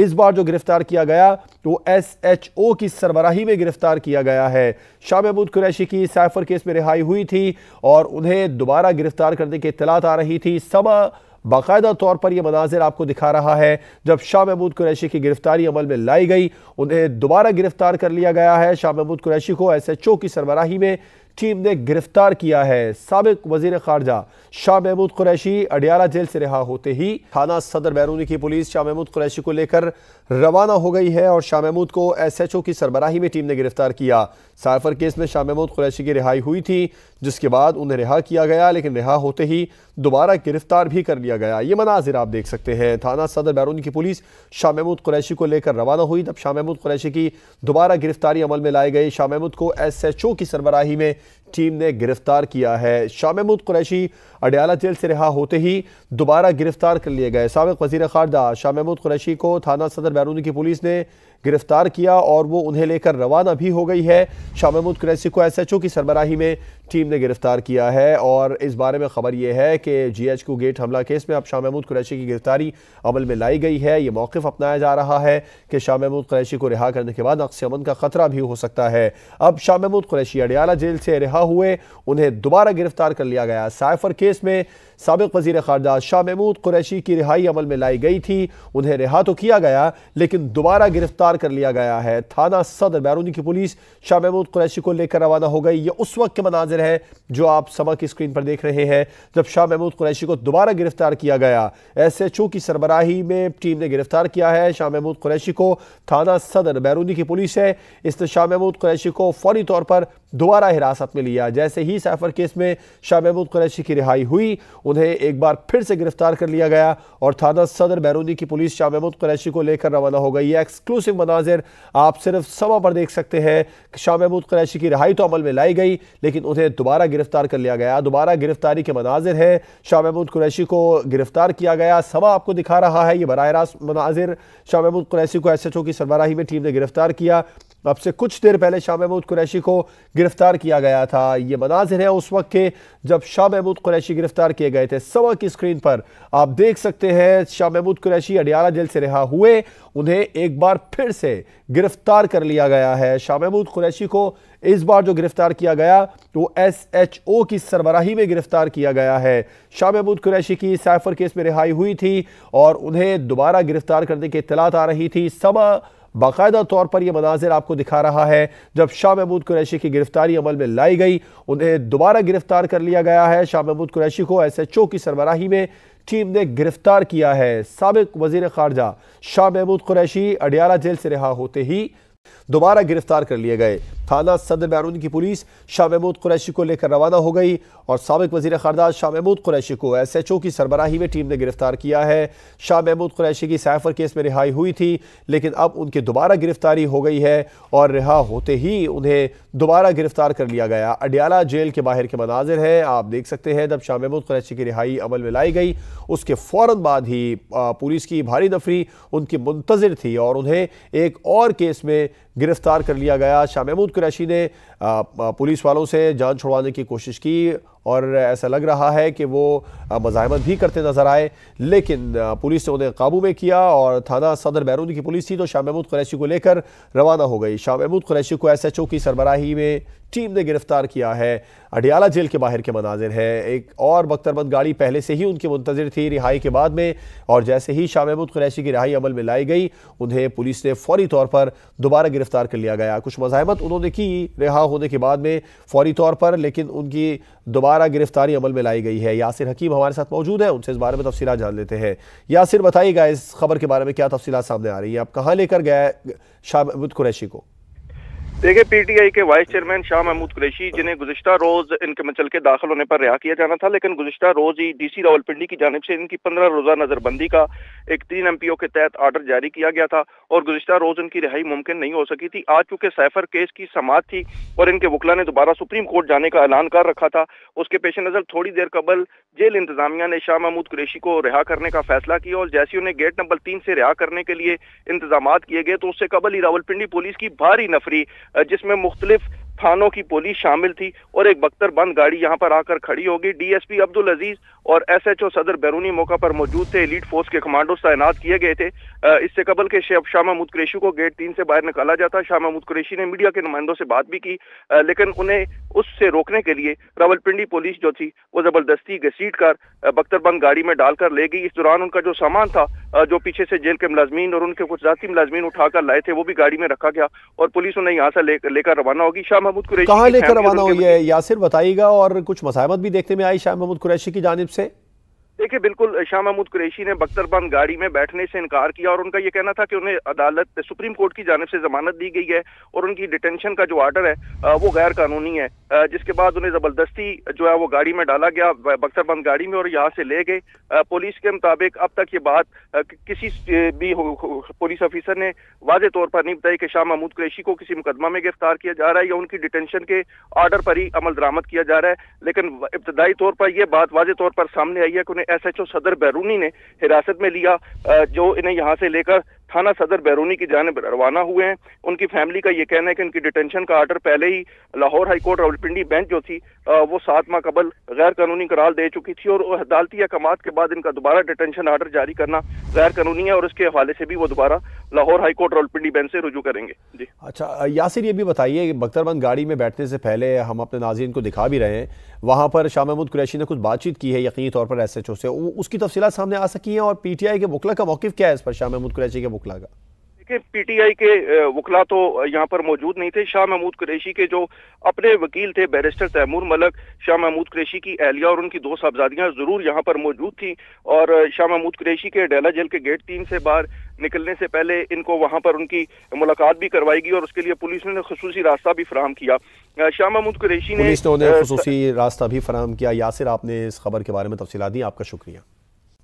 इस बार जो गिरफ्तार किया गया तो एस एच ओ की सरबराही में गिरफ्तार किया गया है शाह महमूद कुरैशी की साइफर केस में रिहाई हुई थी और उन्हें दोबारा गिरफ्तार करने की इतलात आ रही थी सवा बाकायदा तौर पर यह मनाजिर आपको दिखा रहा है जब शाह महमूद कुरैशी की गिरफ्तारी अमल में लाई गई उन्हें दोबारा गिरफ्तार कर लिया गया है शाह महमूद कुरैशी को एस एच ओ की सरबराही में टीम ने गिरफ्तार किया है सबक वजीर खारजा शाह महमूद कुरैशी अडियाला जेल से रिहा होते ही थाना सदर बैरूनी की पुलिस शाह महमूद कुरैशी को लेकर रवाना हो गई है और शाह महमूद को एसएचओ की सरबराही में टीम ने गिरफ्तार किया साइफर केस में शाह महमूद कुरैशी की रिहाई हुई थी जिसके बाद उन्हें रिहा किया गया लेकिन रिहा होते ही दोबारा गिरफ्तार भी कर लिया गया ये मनाजिर आप देख सकते हैं थाना सदर बैरूनी की पुलिस शाह महमूद कुरैशी को लेकर रवाना हुई तब शाह महमूद कुरैशी की दोबारा गिरफ्तारी अमल में लाए गए शाह महमूद को एस एच ओ की सरबराही में टीम ने गिरफ्तार किया है शाह महमूद कुरैशी अडयाला जेल से रिहा होते ही दोबारा गिरफ्तार कर लिए गए सबक वजी खारजा शाह महमूद कुरैशी को थाना सदर बैरूनी की पुलिस ने गिरफ्तार किया और वो उन्हें लेकर रवाना भी हो गई है शाह महमूद कुरैसी को एस एच ओ की सरबराही में टीम ने गिरफ्तार किया है और इस बारे में खबर यह है कि जी एच क्यू गेट हमला केस में अब शाह महमूद कुरैशी की गिरफ्तारी अमल में लाई गई है ये मौक़ अपनाया जा रहा है कि शाह महमूद कुरैशी को रिहा करने के बाद अक्सी अमन का ख़तरा भी हो सकता है अब शाह महमूद कुरैशी अडियाला जेल से रिहा हुए उन्हें दोबारा गिरफ्तार कर लिया गया साइफर केस में सबक वजीर खारजा शाह महमूद कुरैशी की रिहाई अमल में लाई गई थी उन्हें रिहा तो किया गया लेकिन दोबारा गिरफ्तार कर लिया गया है थाना सदर बैरूनी की पुलिस शाह महमूद कुरैशी को लेकर रवाना हो गई ये उस वक्त के मनाजिर है जो आप समा की स्क्रीन पर देख रहे हैं जब शाह महमूद कुरैशी को दोबारा गिरफ्तार किया गया एस एच ओ की सरबराही में टीम ने गिरफ्तार किया है शाह महमूद कुरैशी को थाना सदर बैरूनी की पुलिस है इसने शाह महमूद कुरैशी को फौरी तौर पर दोबारा हिरासत में लिया जैसे ही सैफर केस में शाह महमूद कुरैशी की रिहाई हुई उन्हें एक बार फिर से गिरफ्तार कर लिया गया और थाना सदर बैरूनी की पुलिस शाह महमूद कुरैशी को लेकर रवाना हो गई है एक्सक्लूसिव मनाजिर आप सिर्फ समा पर देख सकते हैं शाह महमूद कुरैशी की रिहाई तो अमल में लाई गई लेकिन उन्हें दोबारा गिरफ्तार कर लिया गया दोबारा गिरफ्तारी के मनाजिर हैं शाह महमूद कुरैशी को गिरफ्तार किया गया समा आपको दिखा रहा है ये बराह रास्त मनाजिर शाह महमूद कुरैशी को एस एच ओ की सरबराही में टीम ने गिरफ्तार किया अब से कुछ देर पहले शाह महमूद कुरैशी को गिरफ्तार किया गया था ये मनाजिर है उस वक्त के जब शाह महमूद कुरैशी गिरफ्तार किए गए थे सवा की स्क्रीन पर आप देख सकते हैं शाह महमूद कुरैशी अडियाला जेल से रिहा हुए उन्हें एक बार फिर से गिरफ्तार कर लिया गया है शाह महमूद कुरैशी को इस बार जो गिरफ्तार किया गया तो एस एच ओ की सरबराही में गिरफ्तार किया गया है शाह महमूद कुरैशी की साइफर केस में रिहाई हुई थी और उन्हें दोबारा गिरफ्तार करने की इतलात आ रही थी समा बाकायदा तौर पर यह मनाजिर आपको दिखा रहा है जब शाह महमूद कुरैशी की गिरफ्तारी अमल में लाई गई उन्हें दोबारा गिरफ्तार कर लिया गया है शाह महमूद कुरैशी को एस एच ओ की सरबराही में टीम ने गिरफ्तार किया है सबक वजीर खारजा शाह महमूद कुरैशी अडियाला जेल से रिहा होते ही दोबारा गिरफ्तार कर लिए गए थाना सदर बैरून की पुलिस शाह महमूद कुरैशी को लेकर रवाना हो गई और सबक वजी खारदा शाह महमूद कुरैशी को एस एच ओ की सरबराही में टीम ने गिरफ्तार किया है शाह महमूद कुरैशी की सैफर केस में रिहाई हुई थी लेकिन अब उनकी दोबारा गिरफ्तारी हो गई है और रिहा होते ही उन्हें दोबारा गिरफ्तार कर लिया गया अडियाला जेल के बाहर के मनाजिर हैं आप देख सकते हैं जब शाह महमूद कुरैशी की रिहाई अमल में लाई गई उसके फ़ौर बाद ही पुलिस की भारी नफरी उनकी मुंतजर थी और उन्हें एक और केस में गिरफ्तार कर लिया गया शाह महमूद कुरैशी ने पुलिस वालों से जान छुड़वाने की कोशिश की और ऐसा लग रहा है कि वो मज़ाहमत भी करते नज़र आए लेकिन पुलिस ने उन्हें काबू में किया और थाना सदर बैरून की पुलिस थी तो शाह महमूद कुरैशी को लेकर रवाना हो गई शाह महमूद कुरैशी को एस एच ओ की सरबराही में टीम ने गिरफ्तार किया है अडियाला जेल के बाहर के मनाजिर हैं एक और बख्तरबंद गाड़ी पहले से ही उनके मुंतजर थी रिहाई के बाद में और जैसे ही शाह महमूद कुरैशी की रिहाई अमल में लाई गई उन्हें पुलिस ने फौरी तौर पर दोबारा गिरफ्तार कर लिया गया कुछ मज़ाहमत उन्होंने की रिहा होने के बाद में फौरी तौर पर लेकिन उनकी दोबारा गिरफ्तारी अमल में लाई गई है यासिर हकीम हमारे साथ मौजूद है उनसे इस बारे में तफसी जान लेते हैं यासिर बताइएगा इस खबर के बारे में क्या तफसी सामने आ रही है आप कहाँ लेकर गए शाबित कुरैशी को देखिए पीटीआई के वाइस चेयरमैन शाह महमूद कुरैशी जिन्हें गुजश्ता रोज इनके मचल के दाखिल होने पर रिहा किया जाना था लेकिन गुजशत रोज ही डीसी रावलपिंडी की जानब से इनकी पंद्रह रोजा नजरबंदी का एक तीन एमपीओ के तहत ऑर्डर जारी किया गया था और गुजश्ता रोज उनकी रिहाई मुमकिन नहीं हो सकी थी आज चूंकि सैफर केस की समात थी और इनके वकला ने दोबारा सुप्रीम कोर्ट जाने का ऐलान कर रखा था उसके पेश नजर थोड़ी देर कबल जेल इंतजामिया ने शाह महमूद कुरैशी को रिहा करने का फैसला किया और जैसी उन्हें गेट नंबर तीन से रिहा करने के लिए इंतजाम किए गए तो उससे कबल ही रावलपिंडी पुलिस की भारी नफरी जिसमें मुख्तलिफ थानों की पुलिस शामिल थी और एक बख्तर बंद गाड़ी यहाँ पर आकर खड़ी होगी डीएसपी अब्दुल अजीज और एसएचओ सदर बैरूनी मौका पर मौजूद थे लीड फोर्स के कमांडोज तैनात किए गए थे इससे कबल के शाह महमूद कुरेशी को गेट तीन से बाहर निकाला जाता शाह महमूद कुरेशी ने मीडिया के नुमाइंदों से बात भी की लेकिन उन्हें उससे रोकने के लिए रावलपिंडी पुलिस जो थी वो जबरदस्ती घसीट कर बख्तरबंद गाड़ी में डालकर ले गई इस दौरान उनका जो सामान था जो पीछे से जेल के मुलाजमीन और उनके कुछ जाती मुलाजमीन उठाकर लाए थे वो भी गाड़ी में रखा गया और पुलिस उन्हें यहाँ से लेकर रवाना होगी शाह महमूद कुरैशी कहाँ लेकर रवाना हुई है यासिर बताइएगा और कुछ मसाहमत भी देखने में आई शाह महमूद कुरैशी की जानब से देखिए बिल्कुल शाह महमूद कुरैशी ने बख्तरबंद गाड़ी में बैठने से इनकार किया और उनका यह कहना था कि उन्हें अदालत सुप्रीम कोर्ट की जानब से जमानत दी गई है और उनकी डिटेंशन का जो आर्डर है वो गैर कानूनी है जिसके बाद उन्हें जबरदस्ती जो है वो गाड़ी में डाला गया बख्तरबंद गाड़ी में और यहाँ से ले गए पुलिस के मुताबिक अब तक ये बात किसी भी पुलिस ऑफिसर ने वाजे तौर पर नहीं बताई कि शाह महमूद कुरैशी को किसी मुकदमा में गिरफ्तार किया जा रहा है या उनकी डिटेंशन के आर्डर पर ही अमल दरामद किया जा रहा है लेकिन इब्तदाई तौर पर यह बात वाजे तौर पर सामने आई है कि उन्हें एसएचओ सदर बैरूनी ने हिरासत में लिया जो इन्हें यहाँ से लेकर थाना सदर बैरूनी की जानब रवाना हुए हैं उनकी फैमिली का ये कहना है कि उनकी डिटेंशन का आर्डर पहले ही लाहौर हाईकोर्ट रावलपिंडी बेंच जो थी वो सात माह कबल गैर कानूनी करार दे चुकी थी और अदालती अहकाम के बाद इनका दोबारा डिटेंशन आर्डर जारी करना गैर कानूनी है और उसके हवाले से भी वो दोबारा Lahore high high court Rawalpindi bench से रुजू करेंगे जी अच्छा यासिर ये भी बताइए कि बख्तरबंद गाड़ी में बैठने से पहले हम अपने नाजीन को दिखा भी रहे हैं वहाँ पर शाह महमूद कुरैशी ने कुछ बातचीत की है यकीनी तौर पर एस एच ओ से उसकी तफसीत सामने आ सकी है और पी टी आई के वकला का मौक़ क्या है इस पर शाह महमूद कुरैशी के वकला का देखिए आई के वकला तो यहाँ पर मौजूद नहीं थे शाह महमूद कुरैशी के जो अपने वकील थे बैरिस्टर तैमूर मलक शाह महमूद कुरैशी की एहलिया और उनकी दो साहबजादियाँ जरूर यहाँ पर मौजूद थी और शाह महमूद कुरैशी के डेला जेल के गेट तीन से बाहर निकलने से पहले इनको वहाँ पर उनकी मुलाकात भी करवाएगी और उसके लिए पुलिस ने खसूस रास्ता भी फराम किया शाह महमूद कुरेशी ने पुलिस ने उन्हें खसूसी रास्ता भी फराम किया यासिर आपने इस खबर के बारे में तफसीला दी आपका शुक्रिया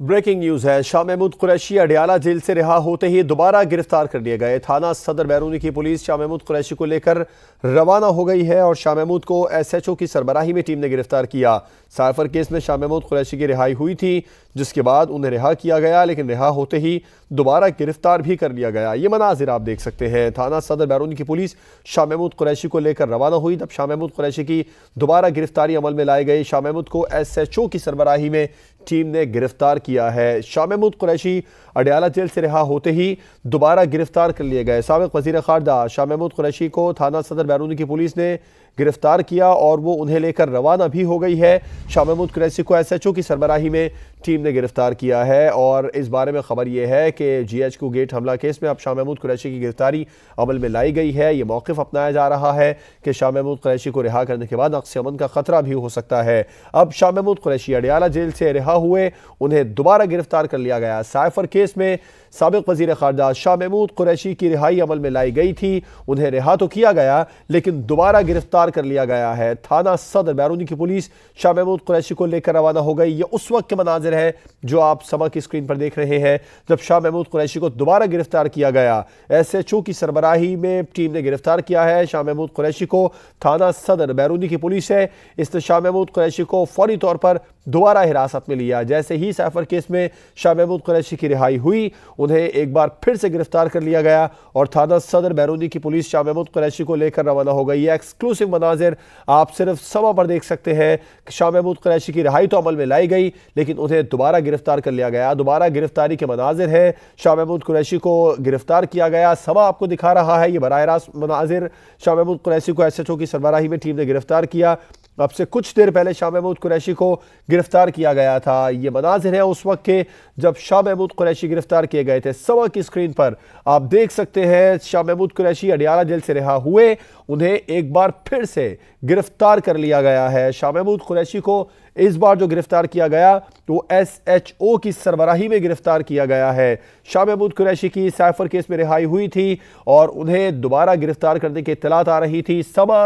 ब्रेकिंग न्यूज़ है शाह महमूद कुरैशी अडियाला जेल से रिहा होते ही दोबारा गिरफ्तार कर लिए गए थाना सदर बैरूनी की पुलिस शाह महमूद कुरैशी को लेकर रवाना हो गई है और शाह महमूद को एसएचओ की सरबराही में टीम ने गिरफ्तार किया साइफर केस में शाह महमूद कुरैशी की रिहाई हुई थी जिसके बाद उन्हें रिहा किया गया लेकिन रिहा होते ही दोबारा गिरफ्तार भी कर लिया गया ये मनाजिर आप देख सकते हैं थाना सदर बैरून की पुलिस शाह महमूद कुरैशी को लेकर रवाना हुई तब शाह महमूद कुरैशी की दोबारा गिरफ्तारी अमल में लाए गए शाह महमूद को एस एच ओ की सरबराही में टीम ने गिरफ्तार किया है शाह महमूद कुरैशी अडयाला जेल से रिहा होते ही दोबारा गिरफ्तार कर लिए गए सबक वजीर खारदा शाह महमूद कुरैशी को थाना सदर बैरून की पुलिस ने गिरफ्तार किया और वो उन्हें लेकर रवाना भी हो गई है शाह महमूद क्रैसी को एस एच ओ की सरबराही में टीम ने गिरफ्तार किया है और इस बारे में खबर यह है कि जी एच को गेट हमला केस में अब शाह महमूद कुरैशी की गिरफ्तारी अमल में लाई गई है ये मौकफ़ अपनाया जा रहा है कि शाह महमूद क्रैशी को रिहा करने के बाद अक्स अमन का ख़तरा भी हो सकता है अब शाह महमूद कुरैशी अडियाला जेल से रिहा हुए उन्हें दोबारा गिरफ्तार कर लिया गया साइफर केस में सबक वजीर खारजा शाह महमूद कुरैशी की रिहाई अमल में लाई गई थी उन्हें रिहा तो किया गया लेकिन दोबारा गिरफ्तार कर लिया गया है थाना सदर बैरूनी की पुलिस शाह महमूद कुरैशी को लेकर रवाना हो गई ये उस वक्त के मनाजिर है जो आप समा की स्क्रीन पर देख रहे हैं जब शाह महमूद कुरैशी को दोबारा गिरफ्तार किया गया एस एच ओ की सरबराही में टीम ने गिरफ्तार किया है शाह महमूद कुरैशी को थाना सदर बैरूनी की पुलिस है इसने शाह महमूद कुरैशी को फौरी तौर पर दोबारा हिरासत में लिया जैसे ही सैफर केस में शाह महमूद कुरैशी की रिहाई हुई उन्हें एक बार फिर से गिरफ्तार कर लिया गया और थाना सदर बैरूनी की पुलिस शाह महमूद कुरैशी को लेकर रवाना हो गई है एक्सक्लूसिव मनाजिर आप सिर्फ सवा पर देख सकते हैं शाह महमूद कुरैशी की रिहाई तो अमल में लाई गई लेकिन उन्हें दोबारा गिरफ्तार कर लिया गया दोबारा गिरफ्तारी के मनाजिर हैं शाह महमूद कुरैशी को गिरफ्तार किया गया समा आपको दिखा रहा है ये बराह रास्त मनाजिर शाह महमूद कुरैशी को एस एच ओ की सरबराही में टीम ने गिरफ्तार किया तो अब से कुछ देर पहले शाह महमूद कुरैशी को गिरफ्तार किया गया था ये मनाजिर है उस वक्त के जब शाह महमूद कुरैशी गिरफ्तार किए गए थे सवा की स्क्रीन पर आप देख सकते हैं शाह महमूद कुरैशी अडियाला जेल से रिहा हुए उन्हें एक बार फिर से गिरफ्तार कर लिया गया है शाह महमूद कुरैशी को इस बार जो गिरफ्तार किया गया तो एस एच ओ की सरबराही में गिरफ्तार किया गया है शाह महमूद कुरैशी की साइफर केस में रिहाई हुई थी और उन्हें दोबारा गिरफ्तार करने की इतलात आ रही थी समा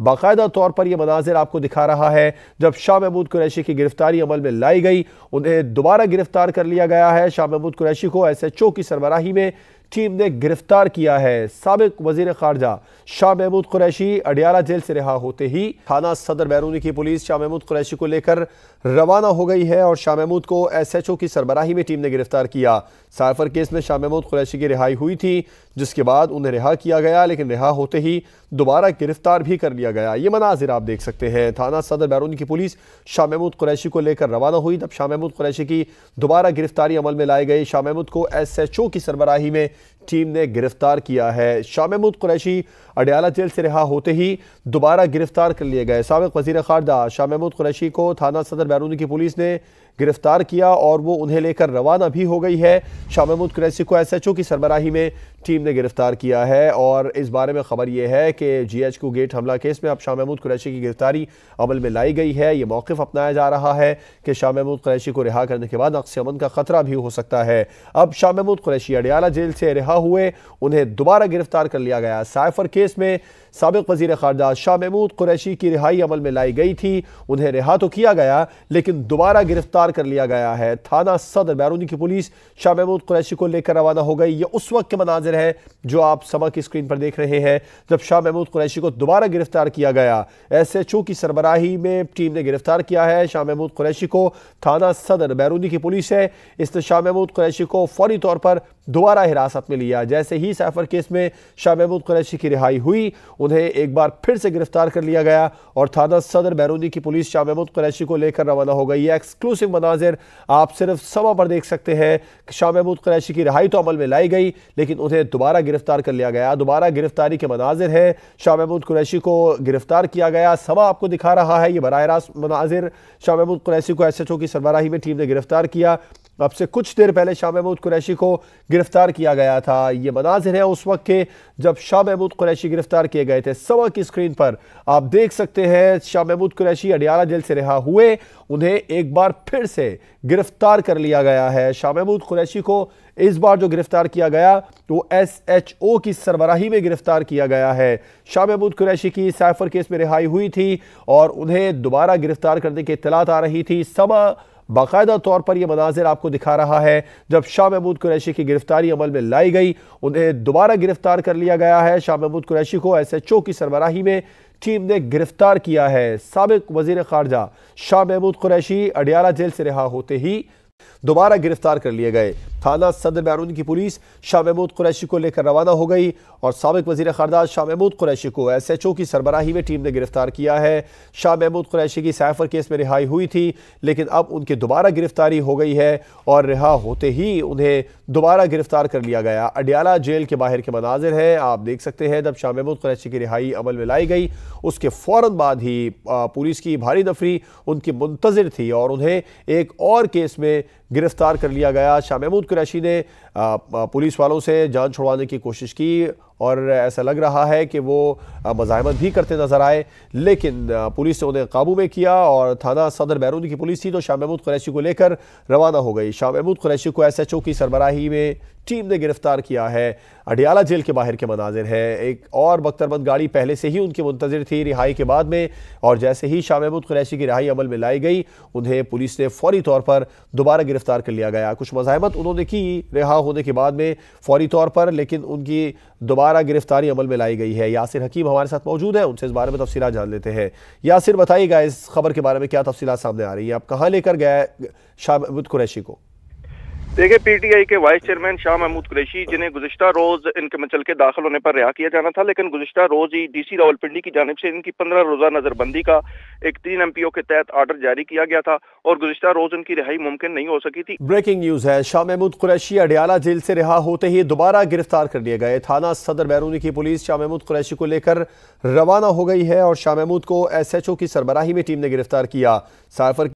बाकायदा तौर पर यह मनाजिर आपको दिखा रहा है जब शाह महमूद कुरैशी की गिरफ्तारी अमल में लाई गई उन्हें दोबारा गिरफ्तार कर लिया गया है शाह महमूद कुरैशी को एस एच ओ की सरबराही में टीम ने गिरफ्तार किया है सबक वजीर खारजा शाह महमूद कुरैशी अडियाला जेल से रिहा होते ही थाना सदर बैरूनी की पुलिस शाह महमूद कुरैशी को लेकर रवाना हो गई है और शाह महमूद को एस एच ओ की सरबराही में टीम ने गिरफ्तार किया साइफर केस में शाह महमूद कुरैशी की रिहाई हुई थी जिसके बाद उन्हें रिहा किया गया लेकिन रिहा होते ही दोबारा गिरफ्तार भी कर लिया गया ये मनाजिर आप देख सकते हैं थाना सदर बैरून की पुलिस शाह महमूद कुरैशी को लेकर रवाना हुई तब शाह महमूद कुरैशी की दोबारा गिरफ्तारी अमल में लाई गई शाह महमूद को एस एच ओ की सरबराही में टीम ने गिरफ्तार किया है शाह महमूद कुरैशी अडयाला जेल से रिहा होते ही दोबारा गिरफ्तार कर लिए गए सबक वजी खारदा शाह महमूद कुरैशी को थाना सदर बैरूनी की पुलिस ने गिरफ्तार किया और वो उन्हें लेकर रवाना भी हो गई है शाह महमूद क्रैसी को एस एच ओ की सरबराही में टीम ने गिरफ्तार किया है और इस बारे में खबर यह है कि जी एच को गेट हमला केस में अब शाह महमूद कुरैशी की गिरफ्तारी अमल में लाई गई है ये मौकफ़ अपनाया जा रहा है कि शाह महमूद क्रैशी को रिहा करने के बाद अक्स अमन का ख़तरा भी हो सकता है अब शाह महमूद कुरैशी अडियाला जेल से रिहा हुए उन्हें दोबारा गिरफ्तार कर लिया गया साइफर केस में सबक वजीर खारजा शाह महमूद कुरैशी की रिहाई अमल में लाई गई थी उन्हें रिहा तो किया गया लेकिन दोबारा गिरफ्तार कर लिया गया है थाना सदर बैरूनी की पुलिस शाह महमूद कुरैशी को लेकर रवाना हो गई ये उस वक्त के मनाजिर है जो आप समा की स्क्रीन पर देख रहे हैं जब शाह महमूद कुरैशी को दोबारा गिरफ्तार किया गया एस एच ओ की सरबराही में टीम ने गिरफ्तार किया है शाह महमूद कुरैशी को थाना सदर बैरूनी की पुलिस है इसने शाह महमूद कुरैशी को फौरी तौर पर दोबारा हिरासत में लिया जैसे ही सैफर केस में शाह महमूद कुरैशी की रिहाई हुई उन्हें एक बार फिर से गिरफ्तार कर लिया गया और थाना सदर बैरूनी की पुलिस शाह महमूद कुरैशी को लेकर रवाना हो गई है एक्सक्लूसिव मनाजिर आप सिर्फ सवा पर देख सकते हैं शाह महमूद कुरैशी की रिहाई तो अमल में लाई गई लेकिन उन्हें दोबारा गिरफ्तार कर लिया गया दोबारा गिरफ्तारी के मनाजिर हैं शाह महमूद कुरैशी को गिरफ्तार किया गया समा आपको दिखा रहा है ये बराह रास्त मनाजिर शाह महमूद कुरैशी को एस एच ओ की सरबराही में टीम ने गिरफ्तार किया तो अब से कुछ देर पहले शाह महमूद कुरैशी को गिरफ्तार किया गया था ये मनाजिर है उस वक्त के जब शाह महमूद कुरैशी गिरफ्तार किए गए थे सवा की स्क्रीन पर आप देख सकते हैं शाह महमूद कुरैशी अडियाला जेल से रिहा हुए उन्हें एक बार फिर से गिरफ्तार कर लिया गया है शाह महमूद कुरैशी को इस बार जो गिरफ्तार किया गया तो एस एच ओ की सरबराही में गिरफ्तार किया गया है शाह महमूद कुरैशी की साइफर केस में रिहाई हुई थी और उन्हें दोबारा गिरफ्तार करने की इतलात आ रही थी समा बाकायदा तौर पर यह मनाजिर आपको दिखा रहा है जब शाह महमूद कुरैशी की गिरफ्तारी अमल में लाई गई उन्हें दोबारा गिरफ्तार कर लिया गया है शाह महमूद कुरैशी को एस एच ओ की सरबराही में टीम ने गिरफ्तार किया है सबक वजीर खारजा शाह महमूद कुरैशी अडियाला जेल से रिहा होते ही दोबारा गिरफ्तार कर लिए गए थाना सदर बैरून की पुलिस शाह महमूद कुरैशी को लेकर रवाना हो गई और सबक वजी खरदार शाह महमूद कुरैशी को एस एच ओ की सरबराही में टीम ने गिरफ्तार किया है शाह महमूद कुरैशी की सैफर केस में रिहाई हुई थी लेकिन अब उनकी दोबारा गिरफ्तारी हो गई है और रिहा होते ही उन्हें दोबारा गिरफ्तार कर लिया गया अडियाला जेल के बाहर के मनाजिर हैं आप देख सकते हैं जब शाह महमूद कुरैशी की रिहाई अमल में लाई गई उसके फ़ौर बाद ही पुलिस की भारी नफरी उनकी मुंतजर थी और उन्हें एक और केस में गिरफ्तार कर लिया गया शाह महमूद कुरैशी ने पुलिस वालों से जान छुड़वाने की कोशिश की और ऐसा लग रहा है कि वो मज़ाहमत भी करते नज़र आए लेकिन पुलिस ने उन्हें काबू में किया और थाना सदर बैरून की पुलिस थी तो शाह महमूद कुरैशी को लेकर रवाना हो गई शाह महमूद कुरैशी को एस एच ओ की सरबराही में टीम ने गिरफ्तार किया है अडियाला जेल के बाहर के मनाजिर हैं एक और बख्तरबंद गाड़ी पहले से ही उनकी मुंतजर थी रिहाई के बाद में और जैसे ही शाह महमूद कुरैशी की रिहाई अमल में लाई गई उन्हें पुलिस ने फौरी तौर पर दोबारा गिरफ्तार कर लिया गया कुछ मज़ाहमत उन्होंने की रिहा होने के बाद में फौरी तौर पर लेकिन उनकी दोबारा गिरफ्तारी अमल में लाई गई है यासिर हकीम हमारे साथ मौजूद है उनसे इस बारे में तफसी जान लेते हैं यासिर बताइएगा इस खबर के बारे में क्या तफसीत सामने आ रही है आप कहाँ लेकर गए शाह महमूद कुरैशी को देखिए पीटीआई के वाइस चेयरमैन शाह महमूद कुरैशी जिन्हें गुजशत रोज इनके मचल के दाखिल होने पर रिहा किया जाना था लेकिन गुजशत रोज ही डीसी रावलपिंडी की जानब से इनकी पंद्रह रोजा नजरबंदी का एक तीन एमपीओ के तहत आर्डर जारी किया गया था और गुजशत रोज इनकी रिहाई मुमकिन नहीं हो सकी थी ब्रेकिंग न्यूज है शाह महमूद कुरैशी अडियाला जेल से रिहा होते ही दोबारा गिरफ्तार कर लिए गए थाना सदर बैरूनी की पुलिस शाह महमूद कुरैशी को लेकर रवाना हो गई है और शाह महमूद को एस एच ओ की सरबराही में टीम ने गिरफ्तार किया साइफर